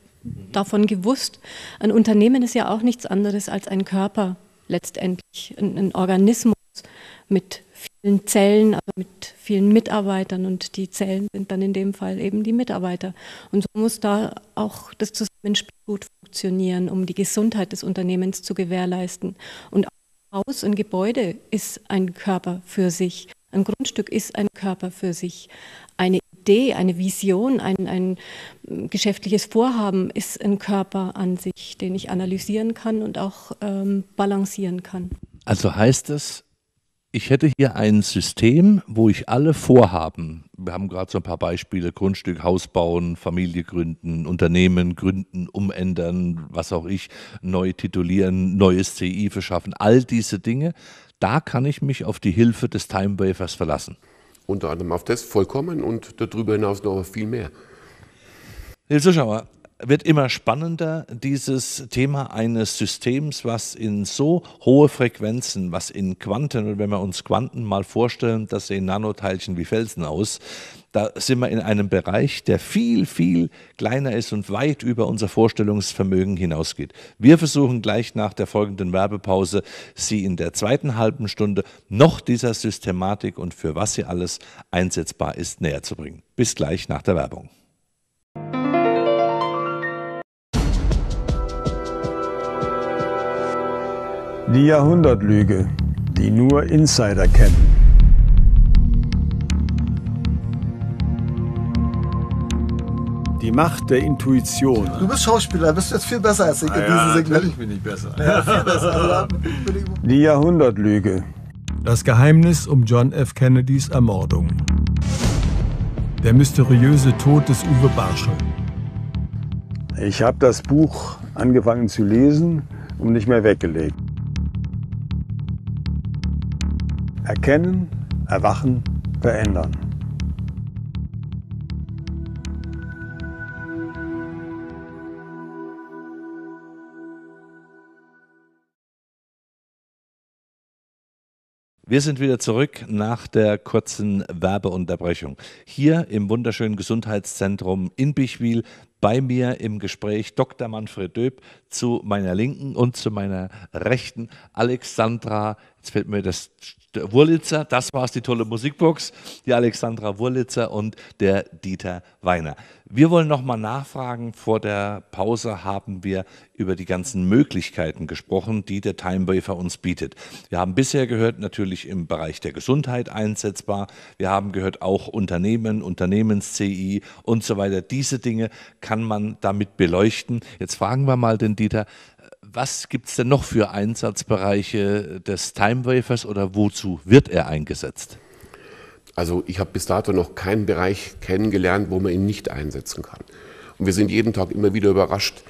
B: davon gewusst. Ein Unternehmen ist ja auch nichts anderes als ein Körper letztendlich, ein, ein Organismus mit vielen Zellen, also mit vielen Mitarbeitern und die Zellen sind dann in dem Fall eben die Mitarbeiter. Und so muss da auch das Zusammenspiel gut funktionieren, um die Gesundheit des Unternehmens zu gewährleisten und auch Haus, ein Gebäude ist ein Körper für sich. Ein Grundstück ist ein Körper für sich. Eine Idee, eine Vision, ein, ein äh, geschäftliches Vorhaben ist ein Körper an sich, den ich analysieren kann und auch ähm, balancieren kann.
A: Also heißt es, ich hätte hier ein System, wo ich alle Vorhaben, wir haben gerade so ein paar Beispiele, Grundstück, Haus bauen, Familie gründen, Unternehmen gründen, umändern, was auch ich, neu titulieren, neues CI verschaffen, all diese Dinge, da kann ich mich auf die Hilfe des Time Wafers verlassen. Unter anderem auf das vollkommen und darüber hinaus noch viel mehr. Herr Zuschauer, wird immer spannender, dieses Thema eines Systems, was in so hohe Frequenzen, was in Quanten, und wenn wir uns Quanten mal vorstellen, das sehen Nanoteilchen wie Felsen aus, da sind wir in einem Bereich, der viel, viel kleiner ist und weit über unser Vorstellungsvermögen hinausgeht. Wir versuchen gleich nach der folgenden Werbepause, Sie in der zweiten halben Stunde noch dieser Systematik und für was sie alles einsetzbar ist, näher zu bringen. Bis gleich nach der Werbung.
C: Die Jahrhundertlüge, die nur Insider kennen. Die Macht der Intuition. Du bist
A: Schauspieler, bist jetzt viel besser als ich in ah, diesem ja, Segment. Ich bin nicht besser. Ja, viel besser.
C: (laughs) die Jahrhundertlüge. Das Geheimnis um John F. Kennedys Ermordung. Der mysteriöse Tod des Uwe Barsche. Ich habe das Buch angefangen zu lesen und nicht mehr weggelegt. Erkennen, erwachen, verändern.
A: Wir sind wieder zurück nach der kurzen Werbeunterbrechung. Hier im wunderschönen Gesundheitszentrum in Bichwil bei mir im Gespräch Dr. Manfred Döb zu meiner Linken und zu meiner Rechten Alexandra jetzt fällt mir das Wurlitzer, das war's, die tolle Musikbox, die Alexandra Wurlitzer und der Dieter Weiner. Wir wollen nochmal nachfragen. Vor der Pause haben wir über die ganzen Möglichkeiten gesprochen, die der Timewafer uns bietet. Wir haben bisher gehört, natürlich im Bereich der Gesundheit einsetzbar. Wir haben gehört, auch Unternehmen, Unternehmens-CI und so weiter. Diese Dinge kann man damit beleuchten. Jetzt fragen wir mal den Dieter, was gibt es denn noch für
D: Einsatzbereiche des Time Wafers oder wozu wird er eingesetzt? Also ich habe bis dato noch keinen Bereich kennengelernt, wo man ihn nicht einsetzen kann. Und wir sind jeden Tag immer wieder überrascht,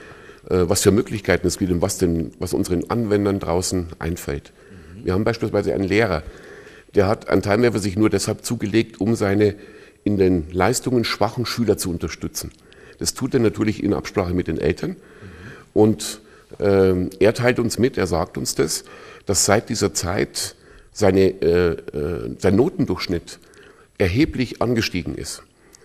D: äh, was für Möglichkeiten es gibt und was, denn, was unseren Anwendern draußen einfällt. Mhm. Wir haben beispielsweise einen Lehrer, der hat einen Timewerfer sich nur deshalb zugelegt, um seine in den Leistungen schwachen Schüler zu unterstützen. Das tut er natürlich in Absprache mit den Eltern. Mhm. Und ähm, er teilt uns mit, er sagt uns das, dass seit dieser Zeit seine, äh, äh, sein Notendurchschnitt erheblich angestiegen ist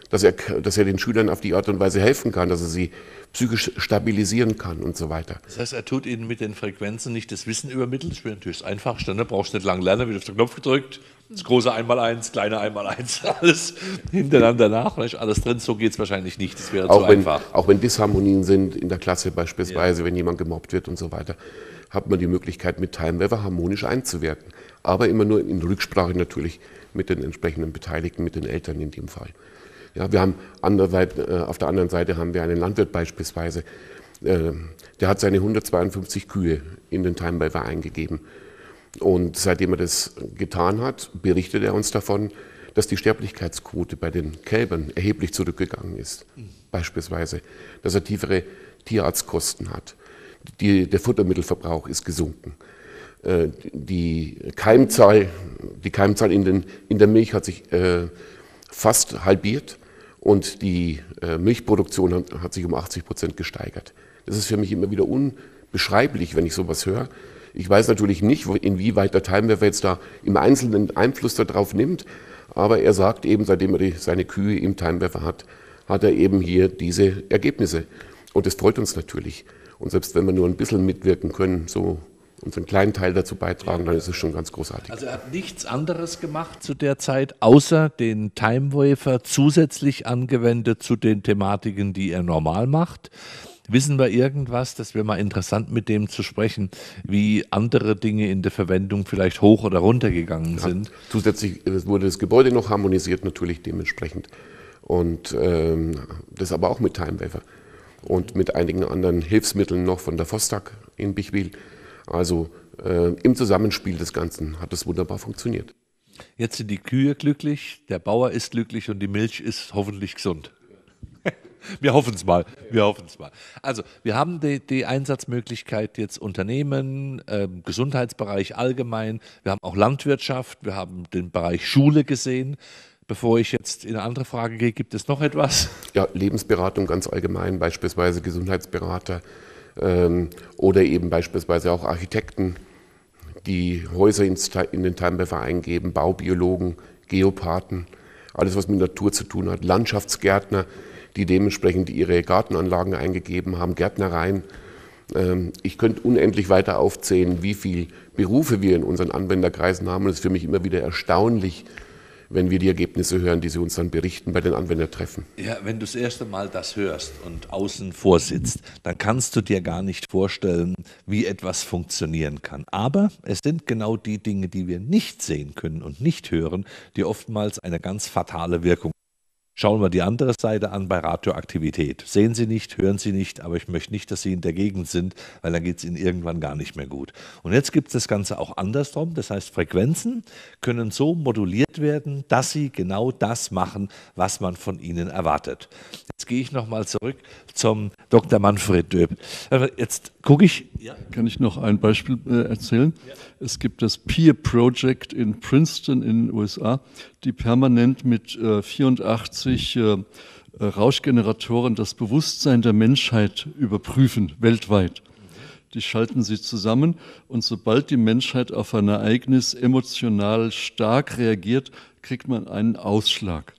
D: dass er, dass er den Schülern auf die Art und Weise helfen kann, dass er sie psychisch stabilisieren kann und so weiter.
A: Das heißt, er tut ihnen mit den Frequenzen nicht das Wissen übermitteln. Das wäre natürlich das Einfachste, ne? brauchst nicht lange lernen, wird auf den Knopf gedrückt, das große Einmaleins, kleine Einmaleins, (laughs) alles hintereinander nach, ist alles drin, so geht es wahrscheinlich nicht, das wäre auch zu wenn, einfach.
D: Auch wenn Disharmonien sind in der Klasse beispielsweise, ja. wenn jemand gemobbt wird und so weiter, hat man die Möglichkeit, mit Timeweaver harmonisch einzuwirken. Aber immer nur in Rücksprache natürlich mit den entsprechenden Beteiligten, mit den Eltern in dem Fall. Ja, wir haben andererseits, äh, auf der anderen Seite haben wir einen Landwirt beispielsweise, ähm, der hat seine 152 Kühe in den Time Timewaiver eingegeben. Und seitdem er das getan hat, berichtet er uns davon, dass die Sterblichkeitsquote bei den Kälbern erheblich zurückgegangen ist. Beispielsweise, dass er tiefere Tierarztkosten hat. Die, der Futtermittelverbrauch ist gesunken. Äh, die Keimzahl, die Keimzahl in, den, in der Milch hat sich äh, fast halbiert und die äh, Milchproduktion hat, hat, sich um 80 Prozent gesteigert. Das ist für mich immer wieder unbeschreiblich, wenn ich sowas höre. Ich weiß natürlich nicht, inwieweit der Timewerfer jetzt da im Einzelnen Einfluss darauf nimmt, aber er sagt eben, seitdem er die, seine Kühe im Timewerfer hat, hat er eben hier diese Ergebnisse. Und das freut uns natürlich. Und selbst wenn wir nur ein bisschen mitwirken können, so unseren kleinen Teil dazu beitragen, dann ist es schon ganz großartig. Also
A: er hat nichts anderes gemacht zu der Zeit, außer den Time Wafer zusätzlich angewendet zu den Thematiken, die er normal macht. Wissen wir irgendwas, das wäre mal interessant mit dem zu sprechen, wie
D: andere Dinge in der Verwendung vielleicht hoch oder runter gegangen ja, sind? Zusätzlich wurde das Gebäude noch harmonisiert, natürlich dementsprechend. Und ähm, das aber auch mit Time Wafer und mit einigen anderen Hilfsmitteln noch von der Vostag in Bichwil. Also äh, im Zusammenspiel des Ganzen hat es wunderbar funktioniert.
A: Jetzt sind die Kühe glücklich, der Bauer ist glücklich und die Milch ist hoffentlich gesund. (laughs) Wir hoffen es mal. Wir hoffen es mal. Also, wir haben die, die Einsatzmöglichkeit jetzt Unternehmen, äh, Gesundheitsbereich allgemein. Wir haben auch Landwirtschaft. Wir haben den Bereich Schule gesehen.
D: Bevor ich jetzt in eine andere Frage gehe, gibt es noch etwas? Ja, Lebensberatung ganz allgemein, beispielsweise Gesundheitsberater, ähm, oder eben beispielsweise auch Architekten, die Häuser in den Timebuffer eingeben, Baubiologen, Geopathen, alles was mit Natur zu tun hat, Landschaftsgärtner, die dementsprechend ihre Gartenanlagen eingegeben haben, Gärtnereien. Ähm, ich könnte unendlich weiter aufzählen, wie viele Berufe wir in unseren Anwenderkreisen haben. Und es ist für mich immer wieder erstaunlich, wenn wir die Ergebnisse hören, die sie uns dann berichten bei den Anwendertreffen.
A: Ja, wenn du das erste Mal das hörst und außen vorsitzt, dann kannst du dir gar nicht vorstellen, wie etwas funktionieren kann. Aber es sind genau die Dinge, die wir nicht sehen können und nicht hören, die oftmals eine ganz fatale Wirkung Schauen wir die andere Seite an bei Radioaktivität. Sehen Sie nicht, hören Sie nicht, aber ich möchte nicht, dass Sie in der Gegend sind, weil dann geht es Ihnen irgendwann gar nicht mehr gut. Und jetzt gibt es das Ganze auch andersrum. Das heißt, Frequenzen können so moduliert werden, dass sie genau das machen, was man von ihnen erwartet. Jetzt gehe ich nochmal zurück zum Dr. Manfred Döb. Also jetzt Gucke ich? Ja. Kann ich noch ein Beispiel äh,
C: erzählen? Ja. Es gibt das Peer Project in Princeton in den USA, die permanent mit 84 äh, äh, Rauschgeneratoren das Bewusstsein der Menschheit überprüfen, weltweit. Die schalten sie zusammen und sobald die Menschheit auf ein Ereignis emotional stark reagiert, kriegt man einen Ausschlag.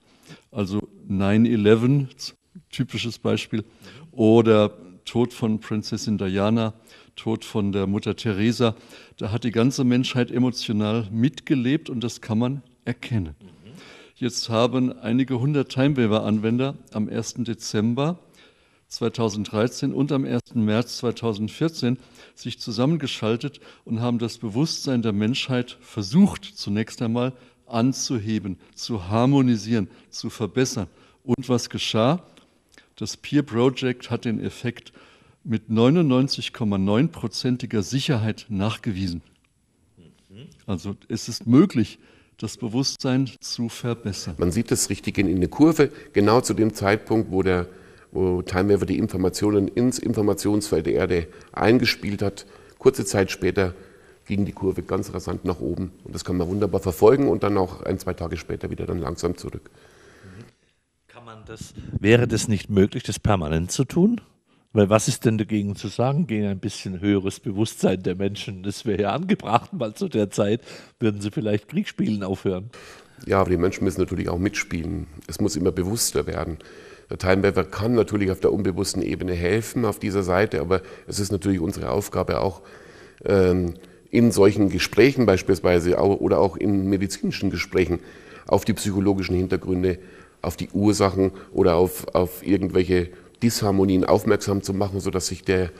C: Also 9-11, typisches Beispiel, oder Tod von Prinzessin Diana, Tod von der Mutter Teresa, da hat die ganze Menschheit emotional mitgelebt und das kann man erkennen. Jetzt haben einige hundert Timeweaver-Anwender am 1. Dezember 2013 und am 1. März 2014 sich zusammengeschaltet und haben das Bewusstsein der Menschheit versucht, zunächst einmal anzuheben, zu harmonisieren, zu verbessern. Und was geschah? Das Peer Project hat den Effekt mit 99,9%iger Sicherheit nachgewiesen. Also es ist möglich, das Bewusstsein zu verbessern.
D: Man sieht das richtig in, in der Kurve, genau zu dem Zeitpunkt, wo der wo Timeweaver die Informationen ins Informationsfeld der Erde eingespielt hat. Kurze Zeit später ging die Kurve ganz rasant nach oben und das kann man wunderbar verfolgen und dann auch ein, zwei Tage später wieder dann langsam zurück das, wäre das nicht möglich, das permanent zu tun?
A: Weil was ist denn dagegen zu sagen, gegen ein bisschen höheres Bewusstsein der Menschen? Das wäre ja angebracht, weil zu der Zeit würden sie vielleicht Kriegsspielen aufhören.
D: Ja, aber die Menschen müssen natürlich auch mitspielen. Es muss immer bewusster werden. Der Timeweaver kann natürlich auf der unbewussten Ebene helfen, auf dieser Seite, aber es ist natürlich unsere Aufgabe auch, ähm, in solchen Gesprächen beispielsweise oder auch in medizinischen Gesprächen auf die psychologischen Hintergründe äh, auf die Ursachen oder auf, auf irgendwelche Disharmonien aufmerksam zu machen, sodass sich der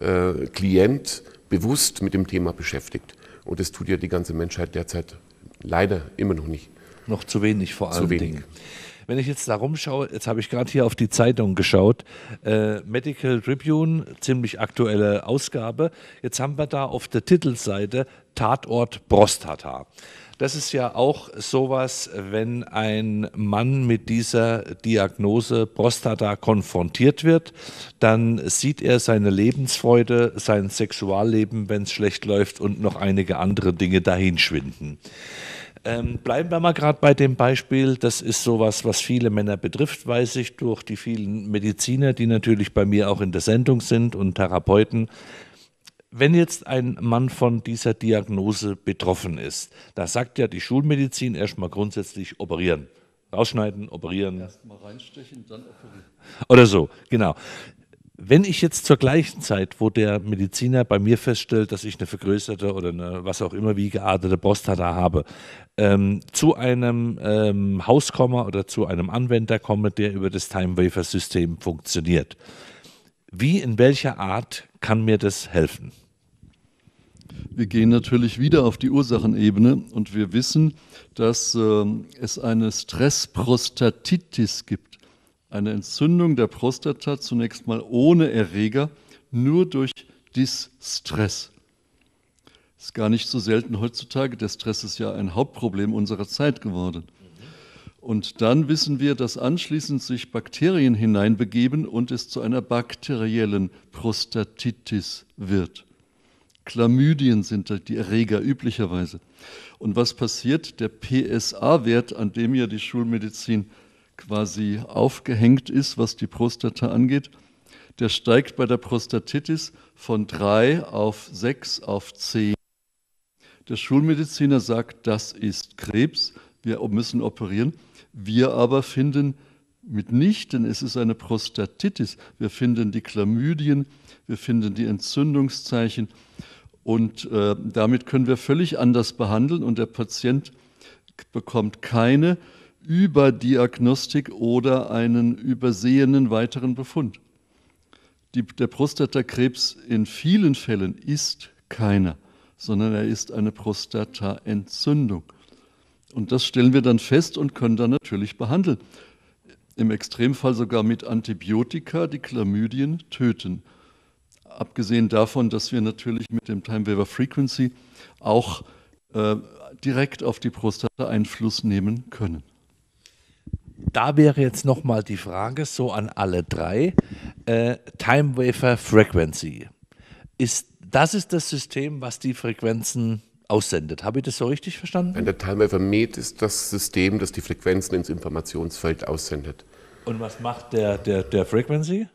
D: äh, Klient bewusst mit dem Thema beschäftigt. Und das tut ja die ganze Menschheit derzeit leider immer noch nicht. Noch zu wenig
A: vor allem. zu wenig. Dingen. Wenn ich jetzt da rumschaue, jetzt habe ich gerade hier auf die Zeitung geschaut, äh, Medical Tribune, ziemlich aktuelle Ausgabe. Jetzt haben wir da auf der Titelseite Tatort Prostata. Das ist ja auch sowas, wenn ein Mann mit dieser Diagnose Prostata konfrontiert wird, dann sieht er seine Lebensfreude, sein Sexualleben, wenn es schlecht läuft und noch einige andere Dinge dahinschwinden. Ähm, bleiben wir mal gerade bei dem Beispiel. Das ist sowas, was viele Männer betrifft, weiß ich durch die vielen Mediziner, die natürlich bei mir auch in der Sendung sind und Therapeuten wenn jetzt ein Mann von dieser Diagnose betroffen ist, da sagt ja die Schulmedizin erstmal grundsätzlich operieren. Rausschneiden, operieren.
C: Erstmal reinstechen, dann operieren.
A: Oder so, genau. Wenn ich jetzt zur gleichen Zeit, wo der Mediziner bei mir feststellt, dass ich eine vergrößerte oder eine was auch immer wie geartete Prostata habe, ähm, zu einem ähm, Haus komme oder zu einem Anwender komme, der über das Time-Wafer-System funktioniert, wie, in welcher Art kann mir das helfen? Wir
C: gehen natürlich wieder auf die Ursachenebene und wir wissen, dass äh, es eine Stressprostatitis gibt. Eine Entzündung der Prostata zunächst mal ohne Erreger, nur durch Distress. Ist gar nicht so selten heutzutage. Der Stress ist ja ein Hauptproblem unserer Zeit geworden. Und dann wissen wir, dass anschließend sich Bakterien hineinbegeben und es zu einer bakteriellen Prostatitis wird. Chlamydien sind die Erreger üblicherweise. Und was passiert? Der PSA-Wert, an dem ja die Schulmedizin quasi aufgehängt ist, was die Prostata angeht, der steigt bei der Prostatitis von 3 auf 6 auf 10. Der Schulmediziner sagt, das ist Krebs, wir müssen operieren. Wir aber finden mitnichten, es ist eine Prostatitis. Wir finden die Chlamydien, wir finden die Entzündungszeichen und äh, damit können wir völlig anders behandeln und der Patient bekommt keine Überdiagnostik oder einen übersehenen weiteren Befund. Die, der Prostatakrebs in vielen Fällen ist keiner, sondern er ist eine Prostataentzündung. Und das stellen wir dann fest und können dann natürlich behandeln. Im Extremfall sogar mit Antibiotika die Chlamydien töten. Abgesehen davon, dass wir natürlich mit dem Time Waver Frequency auch äh, direkt auf die Prostata Einfluss nehmen können.
A: Da wäre jetzt nochmal die Frage so an alle drei. Äh, Time Waver Frequency. Ist, das ist das System, was die Frequenzen
D: aussendet. Habe ich das so richtig verstanden? Ein Dateimelder meet ist das System, das die Frequenzen ins Informationsfeld aussendet.
A: Und was macht der, der,
D: der Frequency?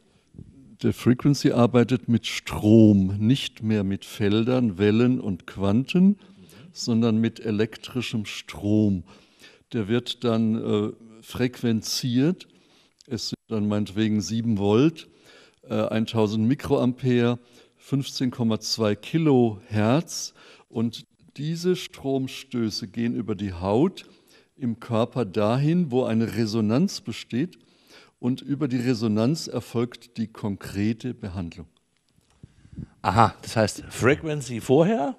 C: Der Frequency arbeitet mit Strom, nicht mehr mit Feldern, Wellen und Quanten, sondern mit elektrischem Strom. Der wird dann äh, frequenziert. Es sind dann meinetwegen 7 Volt, äh, 1000 Mikroampere, 15,2 Kilohertz und diese Stromstöße gehen über die Haut im Körper dahin, wo eine Resonanz besteht und über die Resonanz erfolgt die konkrete Behandlung.
A: Aha, das heißt Frequency vorher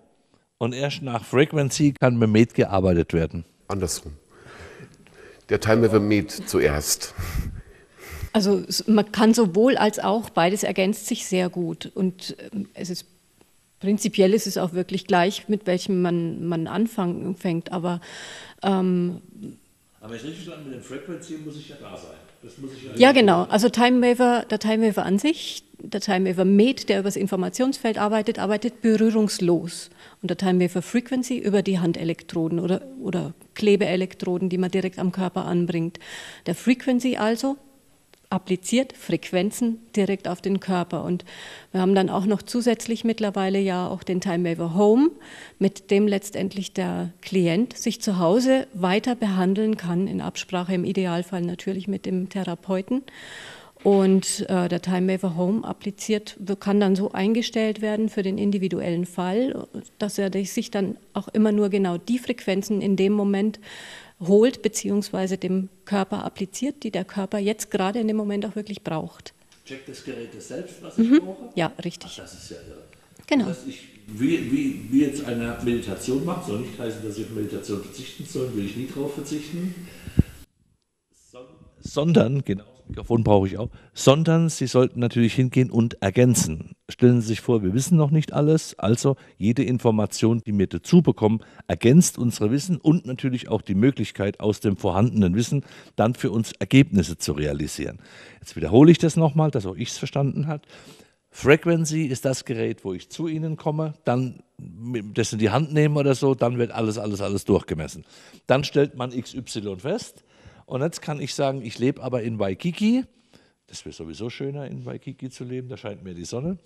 A: und erst nach Frequency kann Memet gearbeitet werden. Andersrum.
D: Der Time with a zuerst.
B: Also man kann sowohl als auch, beides ergänzt sich sehr gut und ähm, es ist Prinzipiell ist es auch wirklich gleich, mit welchem man, man anfängt, aber. Ähm,
A: aber ich richtig verstanden, mit dem Frequency muss ich ja da sein. Ja, ja, genau. Also Time
B: Waver, der Time Waver an sich, der Time Waver Med, der über das Informationsfeld arbeitet, arbeitet berührungslos. Und der Time Waver Frequency über die Handelektroden oder, oder Klebeelektroden, die man direkt am Körper anbringt. Der Frequency also appliziert Frequenzen direkt auf den Körper. Und wir haben dann auch noch zusätzlich mittlerweile ja auch den Time Waiver Home, mit dem letztendlich der Klient sich zu Hause weiter behandeln kann, in Absprache im Idealfall natürlich mit dem Therapeuten. Und äh, der Time Waiver Home appliziert kann dann so eingestellt werden für den individuellen Fall, dass er sich dann auch immer nur genau die Frequenzen in dem Moment holt beziehungsweise dem Körper appliziert, die der Körper jetzt gerade in dem Moment auch wirklich braucht.
A: Checkt das Gerät das
B: selbst, was mhm. ich brauche? Ja, richtig. Ach, das ist ja irre. Genau. Das
A: heißt, ich, wie, wie, wie jetzt eine Meditation macht, soll nicht heißen, dass ich auf Meditation verzichten soll, will ich nie drauf verzichten, sondern genau Mikrofon brauche ich auch, sondern sie sollten natürlich hingehen und ergänzen. Stellen Sie sich vor, wir wissen noch nicht alles, also jede Information, die wir dazu bekommen, ergänzt unsere Wissen und natürlich auch die Möglichkeit, aus dem vorhandenen Wissen dann für uns Ergebnisse zu realisieren. Jetzt wiederhole ich das nochmal, dass auch ich es verstanden habe. Frequency ist das Gerät, wo ich zu Ihnen komme, dann das in die Hand nehme oder so, dann wird alles, alles, alles durchgemessen. Dann stellt man XY fest und jetzt kann ich sagen, ich lebe aber in Waikiki. Das wäre sowieso schöner, in Waikiki zu leben, da scheint mir die Sonne.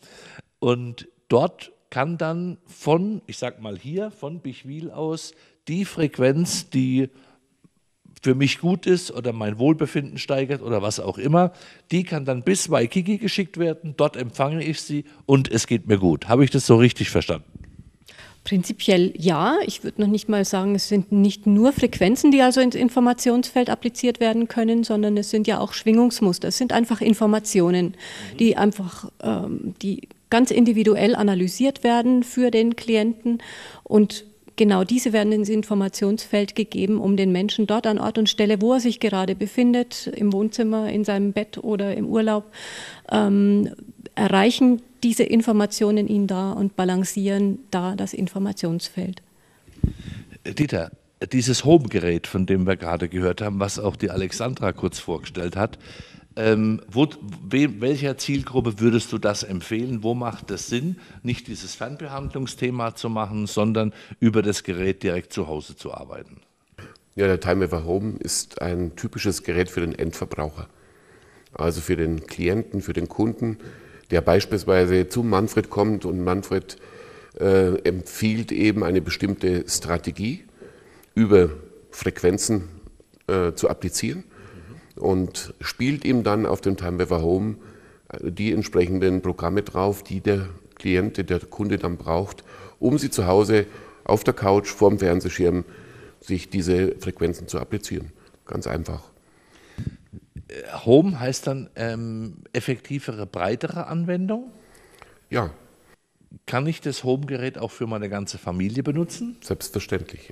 A: Und dort kann dann von, ich sag mal hier, von Bichwil aus die Frequenz, die für mich gut ist oder mein Wohlbefinden steigert oder was auch immer, die kann dann bis Waikiki geschickt werden, dort empfange ich sie und es geht mir gut. Habe ich das so richtig verstanden?
B: Prinzipiell ja. Ich würde noch nicht mal sagen, es sind nicht nur Frequenzen, die also ins Informationsfeld appliziert werden können, sondern es sind ja auch Schwingungsmuster. Es sind einfach Informationen, mhm. die einfach, ähm, die ganz individuell analysiert werden für den Klienten und Genau diese werden ins Informationsfeld gegeben, um den Menschen dort an Ort und Stelle, wo er sich gerade befindet, im Wohnzimmer, in seinem Bett oder im Urlaub, ähm, erreichen diese Informationen in da und balancieren da das Informationsfeld.
A: Dieter, dieses Home-Gerät, von dem wir gerade gehört haben, was auch die Alexandra kurz vorgestellt hat, ähm, wo, wem, welcher Zielgruppe würdest du das empfehlen? Wo macht es Sinn, nicht dieses Fernbehandlungsthema zu machen, sondern
D: über das Gerät direkt zu Hause zu arbeiten? Ja, der Time Timeover Home ist ein typisches Gerät für den Endverbraucher, also für den Klienten, für den Kunden der beispielsweise zu Manfred kommt und Manfred äh, empfiehlt eben eine bestimmte Strategie über Frequenzen äh, zu applizieren mhm. und spielt ihm dann auf dem Time Timeweaver Home äh, die entsprechenden Programme drauf, die der Klient, der Kunde dann braucht, um sie zu Hause auf der Couch, vorm Fernsehschirm, sich diese Frequenzen zu applizieren. Ganz einfach. Äh,
A: Home heißt dann ähm, effektivere, breitere Anwendung. Ja. Kann ich das Home-Gerät auch für meine ganze Familie benutzen? Selbstverständlich.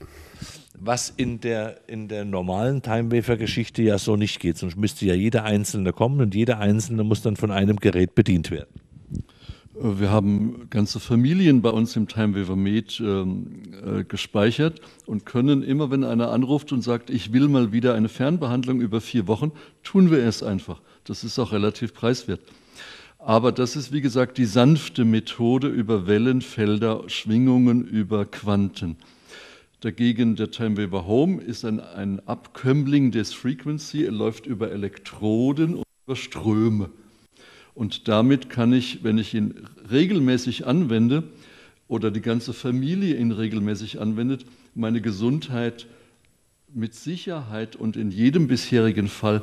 A: Was in der, in der normalen Timewafer-Geschichte ja so nicht geht. Sonst müsste ja jeder Einzelne kommen und jeder Einzelne muss dann von einem Gerät bedient werden. Äh, wir haben ganze Familien bei uns im Timeweaver Meet ähm,
C: äh, gespeichert und können immer, wenn einer anruft und sagt, ich will mal wieder eine Fernbehandlung über vier Wochen, tun wir es einfach. Das ist auch relativ preiswert. Aber das ist, wie gesagt, die sanfte Methode über Wellenfelder, Schwingungen über Quanten. Dagegen der Time Timeweaver Home ist ein, ein Abkömmling des Frequency, er läuft über Elektroden und über Ströme. Und damit kann ich, wenn ich ihn regelmäßig anwende oder die ganze Familie ihn regelmäßig anwendet, meine Gesundheit mit Sicherheit und in jedem bisherigen Fall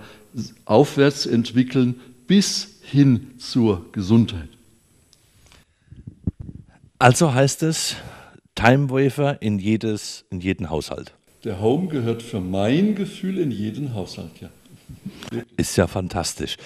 C: aufwärts entwickeln bis hin zur
A: Gesundheit. Also heißt es Time Wafer in, jedes, in jeden Haushalt. Der Home gehört für mein Gefühl in jeden Haushalt, ja. Ist ja fantastisch.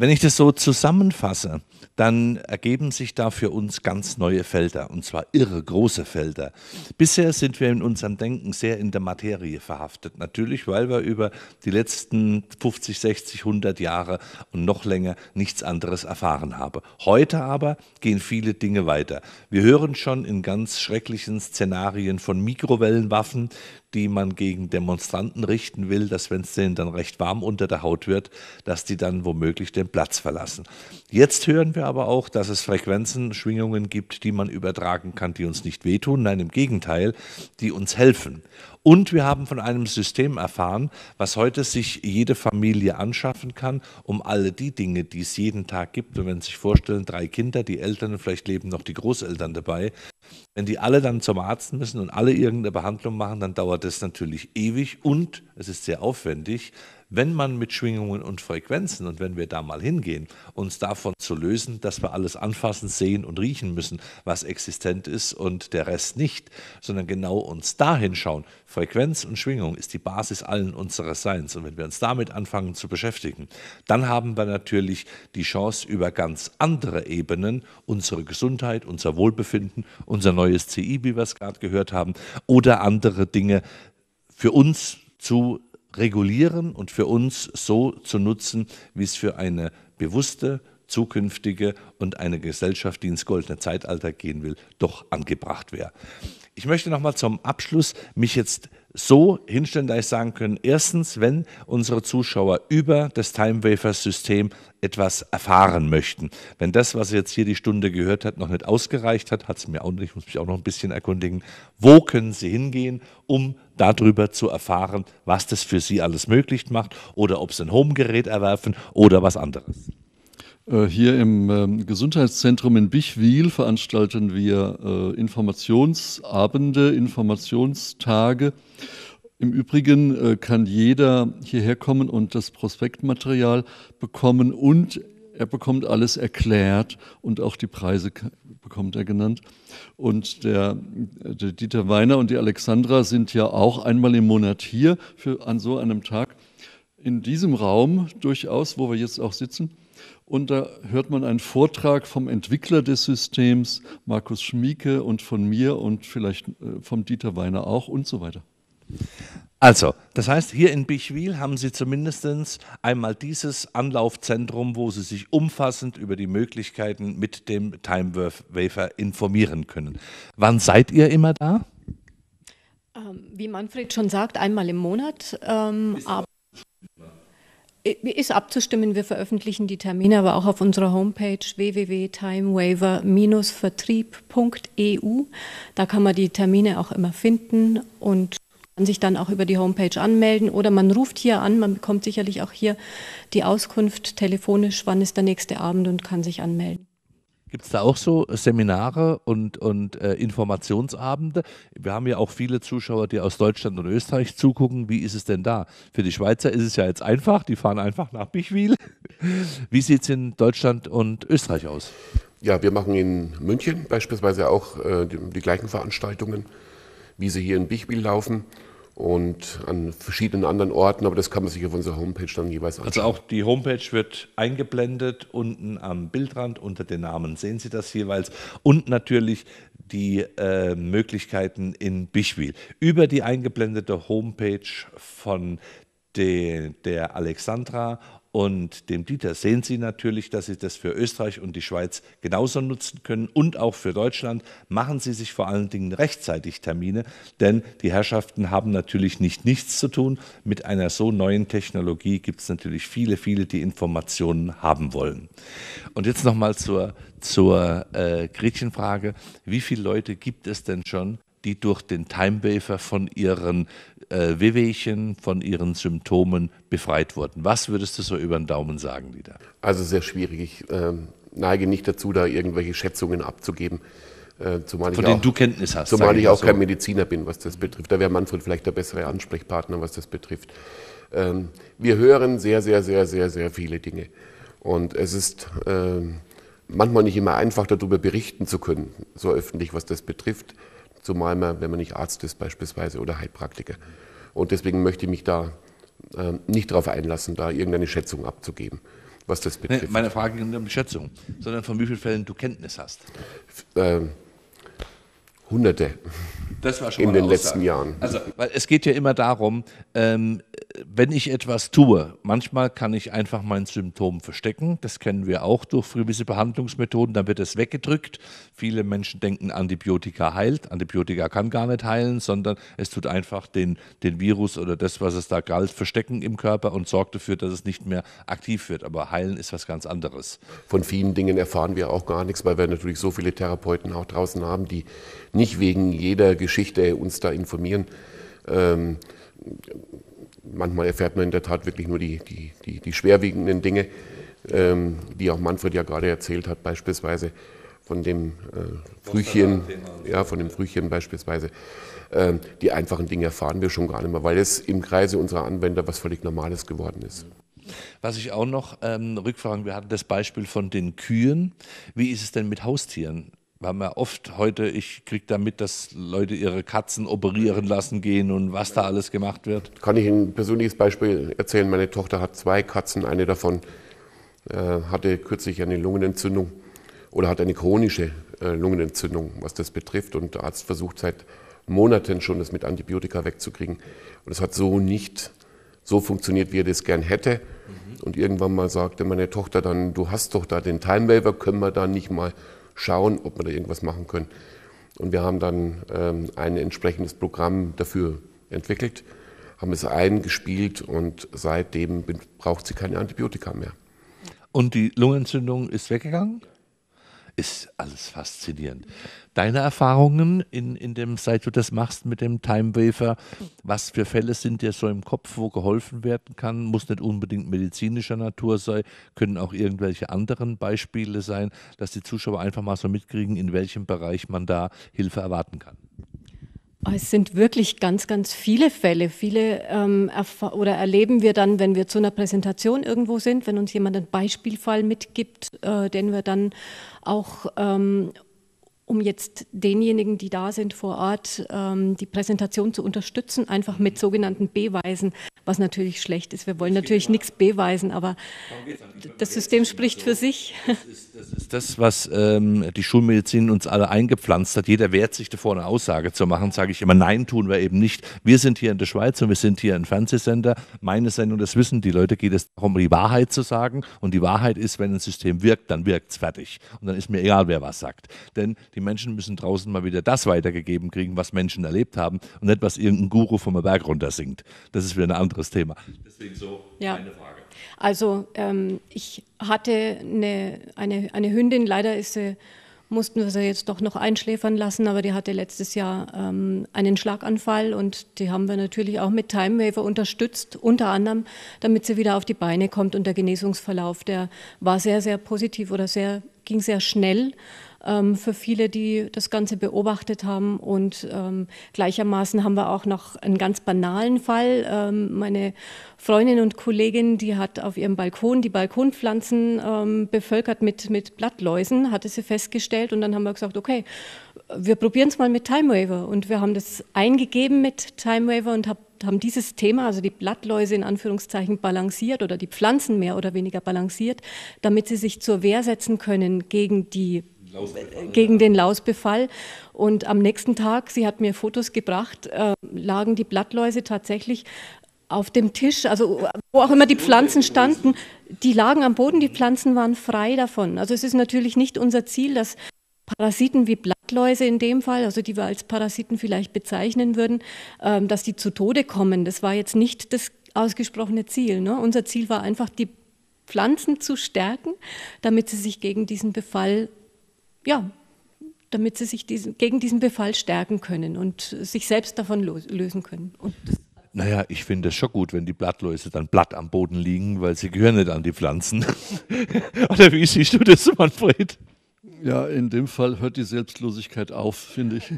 A: Wenn ich das so zusammenfasse, dann ergeben sich da für uns ganz neue Felder, und zwar irre große Felder. Bisher sind wir in unserem Denken sehr in der Materie verhaftet. Natürlich, weil wir über die letzten 50, 60, 100 Jahre und noch länger nichts anderes erfahren haben. Heute aber gehen viele Dinge weiter. Wir hören schon in ganz schrecklichen Szenarien von Mikrowellenwaffen, die man gegen Demonstranten richten will, dass wenn es denen dann recht warm unter der Haut wird, dass die dann womöglich den Platz verlassen. Jetzt hören wir aber auch, dass es Frequenzen, Schwingungen gibt, die man übertragen kann, die uns nicht wehtun, nein, im Gegenteil, die uns helfen. Und wir haben von einem System erfahren, was heute sich jede Familie anschaffen kann, um alle die Dinge, die es jeden Tag gibt. Und wenn Sie sich vorstellen, drei Kinder, die Eltern, vielleicht leben noch die Großeltern dabei, wenn die alle dann zum Arzt müssen und alle irgendeine Behandlung machen, dann dauert das natürlich ewig und es ist sehr aufwendig wenn man mit Schwingungen und Frequenzen und wenn wir da mal hingehen, uns davon zu lösen, dass wir alles anfassen, sehen und riechen müssen, was existent ist und der Rest nicht, sondern genau uns dahin schauen. Frequenz und Schwingung ist die Basis allen unseres Seins und wenn wir uns damit anfangen zu beschäftigen, dann haben wir natürlich die Chance über ganz andere Ebenen unsere Gesundheit, unser Wohlbefinden, unser neues CI, wie wir es gerade gehört haben, oder andere Dinge für uns zu regulieren und für uns so zu nutzen, wie es für eine bewusste, zukünftige und eine Gesellschaft, die ins goldene Zeitalter gehen will, doch angebracht wäre ich möchte nochmal zum Abschluss mich jetzt so hinstellen, dass ich sagen können, erstens, wenn unsere Zuschauer über das Time Wafers System etwas erfahren möchten, wenn das, was jetzt hier die Stunde gehört hat, noch nicht ausgereicht hat, hat es mir auch nicht, ich muss mich auch noch ein bisschen erkundigen, wo können Sie hingehen, um darüber zu erfahren, was das für Sie alles möglich macht oder ob Sie ein Homegerät erwerfen oder was anderes?
C: Äh, hier im ähm, Gesundheitszentrum in Bichwil veranstalten wir äh, Informationsabende, Informationstage. Im Übrigen äh, kann jeder hierher kommen und das Prospektmaterial bekommen und er bekommt alles erklärt und auch die Preise bekommt er genannt. Und der, der Dieter Weiner und die Alexandra sind ja auch einmal im Monat hier für, an so einem Tag in diesem Raum durchaus, wo wir jetzt auch sitzen. Und da hört man einen Vortrag vom Entwickler des Systems, Markus Schmieke, und von mir und vielleicht äh,
A: vom Dieter Weiner auch und so weiter. Also, das heißt, hier in Bichwil haben Sie zumindest einmal dieses Anlaufzentrum, wo Sie sich umfassend über die Möglichkeiten mit dem Time Wafer informieren können. Wann seid ihr immer da?
B: Ähm, wie Manfred schon sagt, einmal im Monat. Ähm, äh, ist abzustimmen. Wir veröffentlichen die Termine aber auch auf unserer Homepage www.timewaver-vertrieb.eu. Da kann man die Termine auch immer finden und kann sich dann auch über die Homepage anmelden oder man ruft hier an. Man bekommt sicherlich auch hier die Auskunft telefonisch, wann ist der nächste Abend und kann sich anmelden.
A: Gibt es da auch so Seminare und, und äh, Informationsabende? Wir haben ja auch viele Zuschauer, die aus Deutschland und Österreich zugucken. Wie ist es denn da? Für die Schweizer ist es ja jetzt einfach, die fahren einfach nach Bichwil. (laughs) Wie sieht es in Deutschland und Österreich
D: aus? Ja, wir machen in München beispielsweise auch äh, die, die, gleichen Veranstaltungen, wie sie hier in Bichwil laufen und an verschiedenen anderen Orten, aber das kann man sich auf unserer Homepage dann jeweils anschauen. Also auch
A: die Homepage wird eingeblendet unten am Bildrand unter den Namen sehen Sie das jeweils und natürlich die äh, Möglichkeiten in Bichwil. Über die eingeblendete Homepage von de, der Alexandra und dem Dieter sehen Sie natürlich, dass Sie das für Österreich und die Schweiz genauso nutzen können und auch für Deutschland. Machen Sie sich vor allen Dingen rechtzeitig Termine, denn die Herrschaften haben natürlich nicht nichts zu tun. Mit einer so neuen Technologie gibt es natürlich viele, viele, die Informationen haben wollen. Und jetzt nochmal zur, zur äh, Gretchenfrage. Wie viele Leute gibt es denn schon, die durch den Timewafer von ihren äh, Wehwehchen, von ihren Symptomen
D: befreit wurden. Was würdest du so über den Daumen sagen, Lida? Also sehr schwierig. Ich äh, neige nicht dazu, da irgendwelche Schätzungen abzugeben. Äh, zumal von denen du Kenntnis hast. Zumal ich, ich auch so. kein Mediziner bin, was das betrifft. Da wäre Manfred vielleicht der bessere Ansprechpartner, was das betrifft. Ähm, wir hören sehr, sehr, sehr, sehr, sehr viele Dinge. Und es ist äh, manchmal nicht immer einfach, darüber berichten zu können, so öffentlich, was das betrifft zumal man, wenn man nicht Arzt ist beispielsweise oder Heilpraktiker. Und deswegen möchte ich mich da ähm, nicht darauf einlassen, da irgendeine Schätzung abzugeben, was das betrifft. Nee, meine
A: Frage ging nicht um die Schätzung, sondern von wie vielen Fällen du Kenntnis hast.
D: F ähm, Hunderte. Das war schon in den Aussage. letzten Jahren. Also,
A: weil es geht ja immer darum, ähm, wenn ich etwas tue, manchmal kann ich einfach mein Symptom verstecken. Das kennen wir auch durch gewisse Behandlungsmethoden. Dann wird es weggedrückt. Viele Menschen denken, Antibiotika heilt. Antibiotika kann gar nicht heilen, sondern es tut einfach den, den Virus oder das, was es da galt, verstecken im Körper
D: und sorgt dafür, dass es nicht mehr aktiv wird. Aber heilen ist was ganz anderes. Von vielen Dingen erfahren wir auch gar nichts, weil wir natürlich so viele Therapeuten auch draußen haben, die nicht wegen jeder Geschichte uns da informieren. Ähm, manchmal erfährt man in der Tat wirklich nur die, die, die, die schwerwiegenden Dinge, ähm, die auch Manfred ja gerade erzählt hat, beispielsweise von dem äh, Frühchen, ja, von dem Frühchen beispielsweise. Ähm, die einfachen Dinge erfahren wir schon gar nicht mehr, weil es im Kreise unserer Anwender was völlig Normales geworden ist.
A: Was ich auch noch ähm, rückfragen, wir hatten das Beispiel von den Kühen. Wie ist es denn mit Haustieren? weil man oft heute, ich kriege da mit, dass Leute ihre Katzen operieren lassen gehen und was da alles gemacht wird.
D: Kann ich ein persönliches Beispiel erzählen? Meine Tochter hat zwei Katzen. Eine davon äh, hatte kürzlich eine Lungenentzündung oder hat eine chronische äh, Lungenentzündung, was das betrifft. Und der Arzt versucht seit Monaten schon, das mit Antibiotika wegzukriegen. Und es hat so nicht so funktioniert, wie er das gern hätte. Mhm. Und irgendwann mal sagte meine Tochter dann, du hast doch da den Time Waver, können wir da nicht mal schauen, ob wir da irgendwas machen können. Und wir haben dann ähm, ein entsprechendes Programm dafür entwickelt, haben es eingespielt und seitdem braucht sie keine Antibiotika mehr. Und die Lungenentzündung ist weggegangen?
A: ist alles faszinierend. Deine Erfahrungen in, in dem, seit du das machst mit dem Time Wafer, was für Fälle sind dir so im Kopf, wo geholfen werden kann? Muss nicht unbedingt medizinischer Natur sein, können auch irgendwelche anderen Beispiele sein, dass die Zuschauer einfach mal so mitkriegen, in welchem Bereich man da Hilfe erwarten kann.
B: Ah, es sind wirklich ganz, ganz viele Fälle. Viele ähm, oder erleben wir dann, wenn wir zu einer Präsentation irgendwo sind, wenn uns jemand einen Beispielfall mitgibt, äh, den wir dann auch ähm, um jetzt denjenigen, die da sind vor Ort, ähm, die Präsentation zu unterstützen, einfach mit mhm. sogenannten Beweisen, was natürlich schlecht ist. Wir wollen natürlich nichts beweisen, aber das System spricht für sich. Das ist das,
A: ist das was ähm, die Schulmedizin uns alle eingepflanzt hat. Jeder wehrt sich davor, eine Aussage zu machen. Sage ich immer, nein, tun wir eben nicht. Wir sind hier in der Schweiz und wir sind hier ein Fernsehsender. Meine Sendung, das wissen die Leute, geht es darum, die Wahrheit zu sagen. Und die Wahrheit ist, wenn ein System wirkt, dann wirkt es fertig. Und dann ist mir egal, wer was sagt. Denn die die Menschen müssen draußen mal wieder das weitergegeben kriegen, was Menschen erlebt haben und nicht, was irgendein Guru vom Berg runter singt. Das ist wieder ein anderes Thema. Deswegen so
B: ja. meine Frage. Also ähm, ich hatte eine, eine, eine Hündin, leider ist sie mussten wir sie jetzt doch noch einschläfern lassen, aber die hatte letztes Jahr ähm, einen Schlaganfall und die haben wir natürlich auch mit Time Waver unterstützt, unter anderem, damit sie wieder auf die Beine kommt und der Genesungsverlauf, der war sehr, sehr positiv oder sehr, ging sehr schnell ähm, für viele, die das Ganze beobachtet haben. Und ähm, gleichermaßen haben wir auch noch einen ganz banalen Fall. Ähm, meine Freundin und Kollegin, die hat auf ihrem Balkon die Balkonpflanzen ähm, bevölkert mit, mit Blattläusen, hatte sie festgestellt. Und dann haben wir gesagt, okay, wir probieren es mal mit Time Waver. Und wir haben das eingegeben mit Time Waver und hab, haben dieses Thema, also die Blattläuse in Anführungszeichen, balanciert oder die Pflanzen mehr oder weniger balanciert, damit sie sich zur Wehr setzen können gegen die
A: Lausbefall, äh, gegen ja. den
B: Lausbefall. Und am nächsten Tag, sie hat mir Fotos gebracht, äh, lagen die Blattläuse tatsächlich auf dem Tisch, also äh, wo auch immer die Pflanzen standen, die lagen am Boden, die Pflanzen waren frei davon. Also es ist natürlich nicht unser Ziel, dass Parasiten wie Blattläuse in dem Fall, also die wir als Parasiten vielleicht bezeichnen würden, ähm, dass die zu Tode kommen. Das war jetzt nicht das ausgesprochene Ziel. Ne? Unser Ziel war einfach, die Pflanzen zu stärken, damit sie sich gegen diesen Befall ja, damit sie sich diesen, gegen diesen Befall stärken können und sich selbst davon lösen können.
A: naja, ich finde es schon gut, wenn die Blattläuse dann Blatt am Boden liegen, weil sie gehören nicht an die Pflanzen. (laughs) Oder wie siehst du das, Manfred? Ja, in dem Fall hört die Selbstlosigkeit auf, finde ich.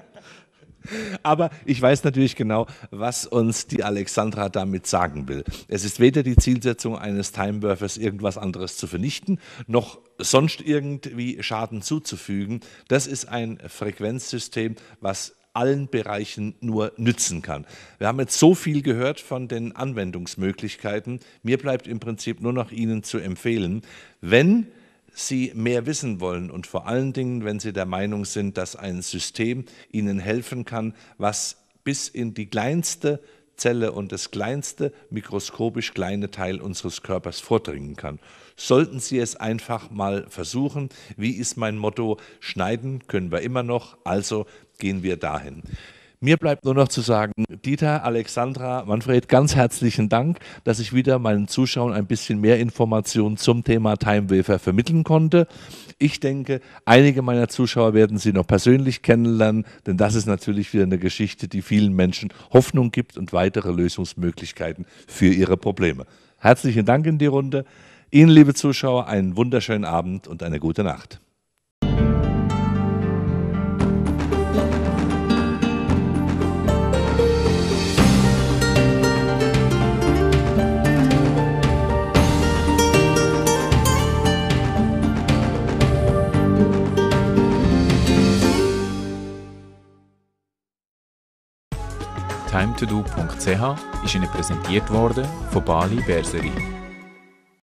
A: (laughs) Aber ich weiß natürlich genau, was uns die Alexandra damit sagen will. Es ist weder die Zielsetzung eines Time irgendwas anderes zu vernichten, noch sonst irgendwie Schaden zuzufügen. Das ist ein Frequenzsystem, was allen Bereichen nur nützen kann. Wir haben jetzt so viel gehört von den Anwendungsmöglichkeiten. Mir bleibt im Prinzip nur noch Ihnen zu empfehlen, wenn Sie mehr wissen wollen und vor allen Dingen, wenn Sie der Meinung sind, dass ein System Ihnen helfen kann, was bis in die kleinste Zelle und das kleinste mikroskopisch kleine Teil unseres Körpers vordringen kann. Sollten Sie es einfach mal versuchen, wie ist mein Motto, schneiden können wir immer noch, also gehen wir dahin. Mir bleibt nur noch zu sagen, Dieter, Alexandra, Manfred, ganz herzlichen Dank, dass ich wieder meinen Zuschauern ein bisschen mehr Informationen zum Thema Time Wafer vermitteln konnte. Ich denke, einige meiner Zuschauer werden Sie noch persönlich kennenlernen, denn das ist natürlich wieder eine Geschichte, die vielen Menschen Hoffnung gibt und weitere Lösungsmöglichkeiten für ihre Probleme. Herzlichen Dank in die Runde. Ihnen, liebe Zuschauer, einen wunderschönen Abend und eine gute Nacht.
B: timetodo.ch ist Ihnen präsentiert worden von Bali Berserie.